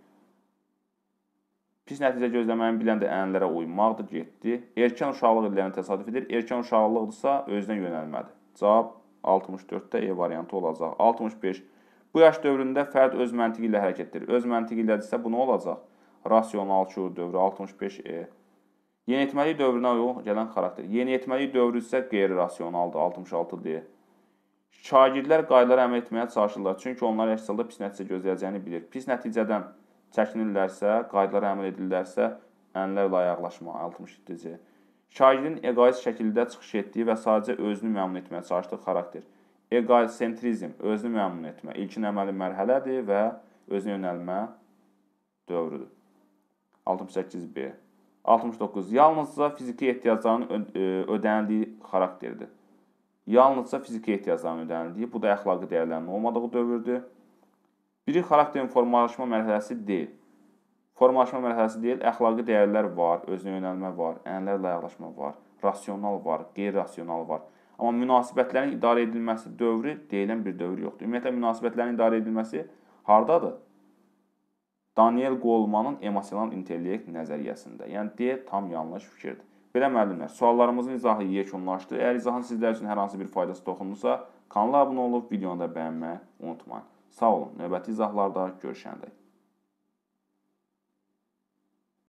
Pis nəticə gözləməyini bilən də ənənlərə uymaqdır, getdi. Erkən uşaqlıq illərinə təsadüf edir. Erkən uşaqlıqdırsa özünə yönəlmədir. Cavab 64-də E variantı olacaq. 65. Bu yaş dövründə fərd öz məntiqi ilə hərəkət edir. Öz məntiqi ilədirsə bu nə olacaq? Rasional şuur dövrü 65E. Yeniyetməlik dövrünə uyğun gələn xarakter. Yeniyetməlik dövrü isə qeyri-rasionaldır 66D. Şagirdlər qaydalara əməl etməyə çalışırlar, çünki onlar əks halda pis nəticə gözləyəcəyini bilir. Pis nəticədən çəkinirlərsə, qaydalara əməl edirlərsə, ənlərlə ayaqlaşma 67-ci. Şairin eqoist şəkildə çıxış etdiyi və sadəcə özünü məmnun etməyə çalışdığı xarakter. Eqoisentrizm özünü məmnun etmə ilkin əməli mərhələdir və özünə yönəlmə dövrüdür. 68b. 69. Yalnızca fiziki ehtiyacların e, ödənildiyi xarakterdir. Yalnızca fiziki ehtiyacların ödənildiyi, bu da əxlaqi dəyərlərin olmadığı dövrdür. Biri xarakterin formalaşma mərhələsi deyil. Formalaşma mərhələsi deyil, əxlaqi dəyərlər var, özünə yönəlmə var, ənənələrlə ayaqlaşma var, rasional var, qeyri-rasional var. Amma münasibətlərin idarə edilməsi dövrü deyilən bir dövr yoxdur. Ümumiyyətlə münasibətlərin idarə edilməsi hardadır? Daniel Golemanın emosional intellekt nəzəriyyəsində. Yəni deyə tam yanlış fikirdir. Belə müəllimlər, suallarımızın izahı yekunlaşdı. Əgər izahın sizlər üçün hər hansı bir faydası toxunmusa, kanala abunə olub videonu da bəyənməyi unutmayın. Sağ olun. Növbəti izahlarda görüşəndə.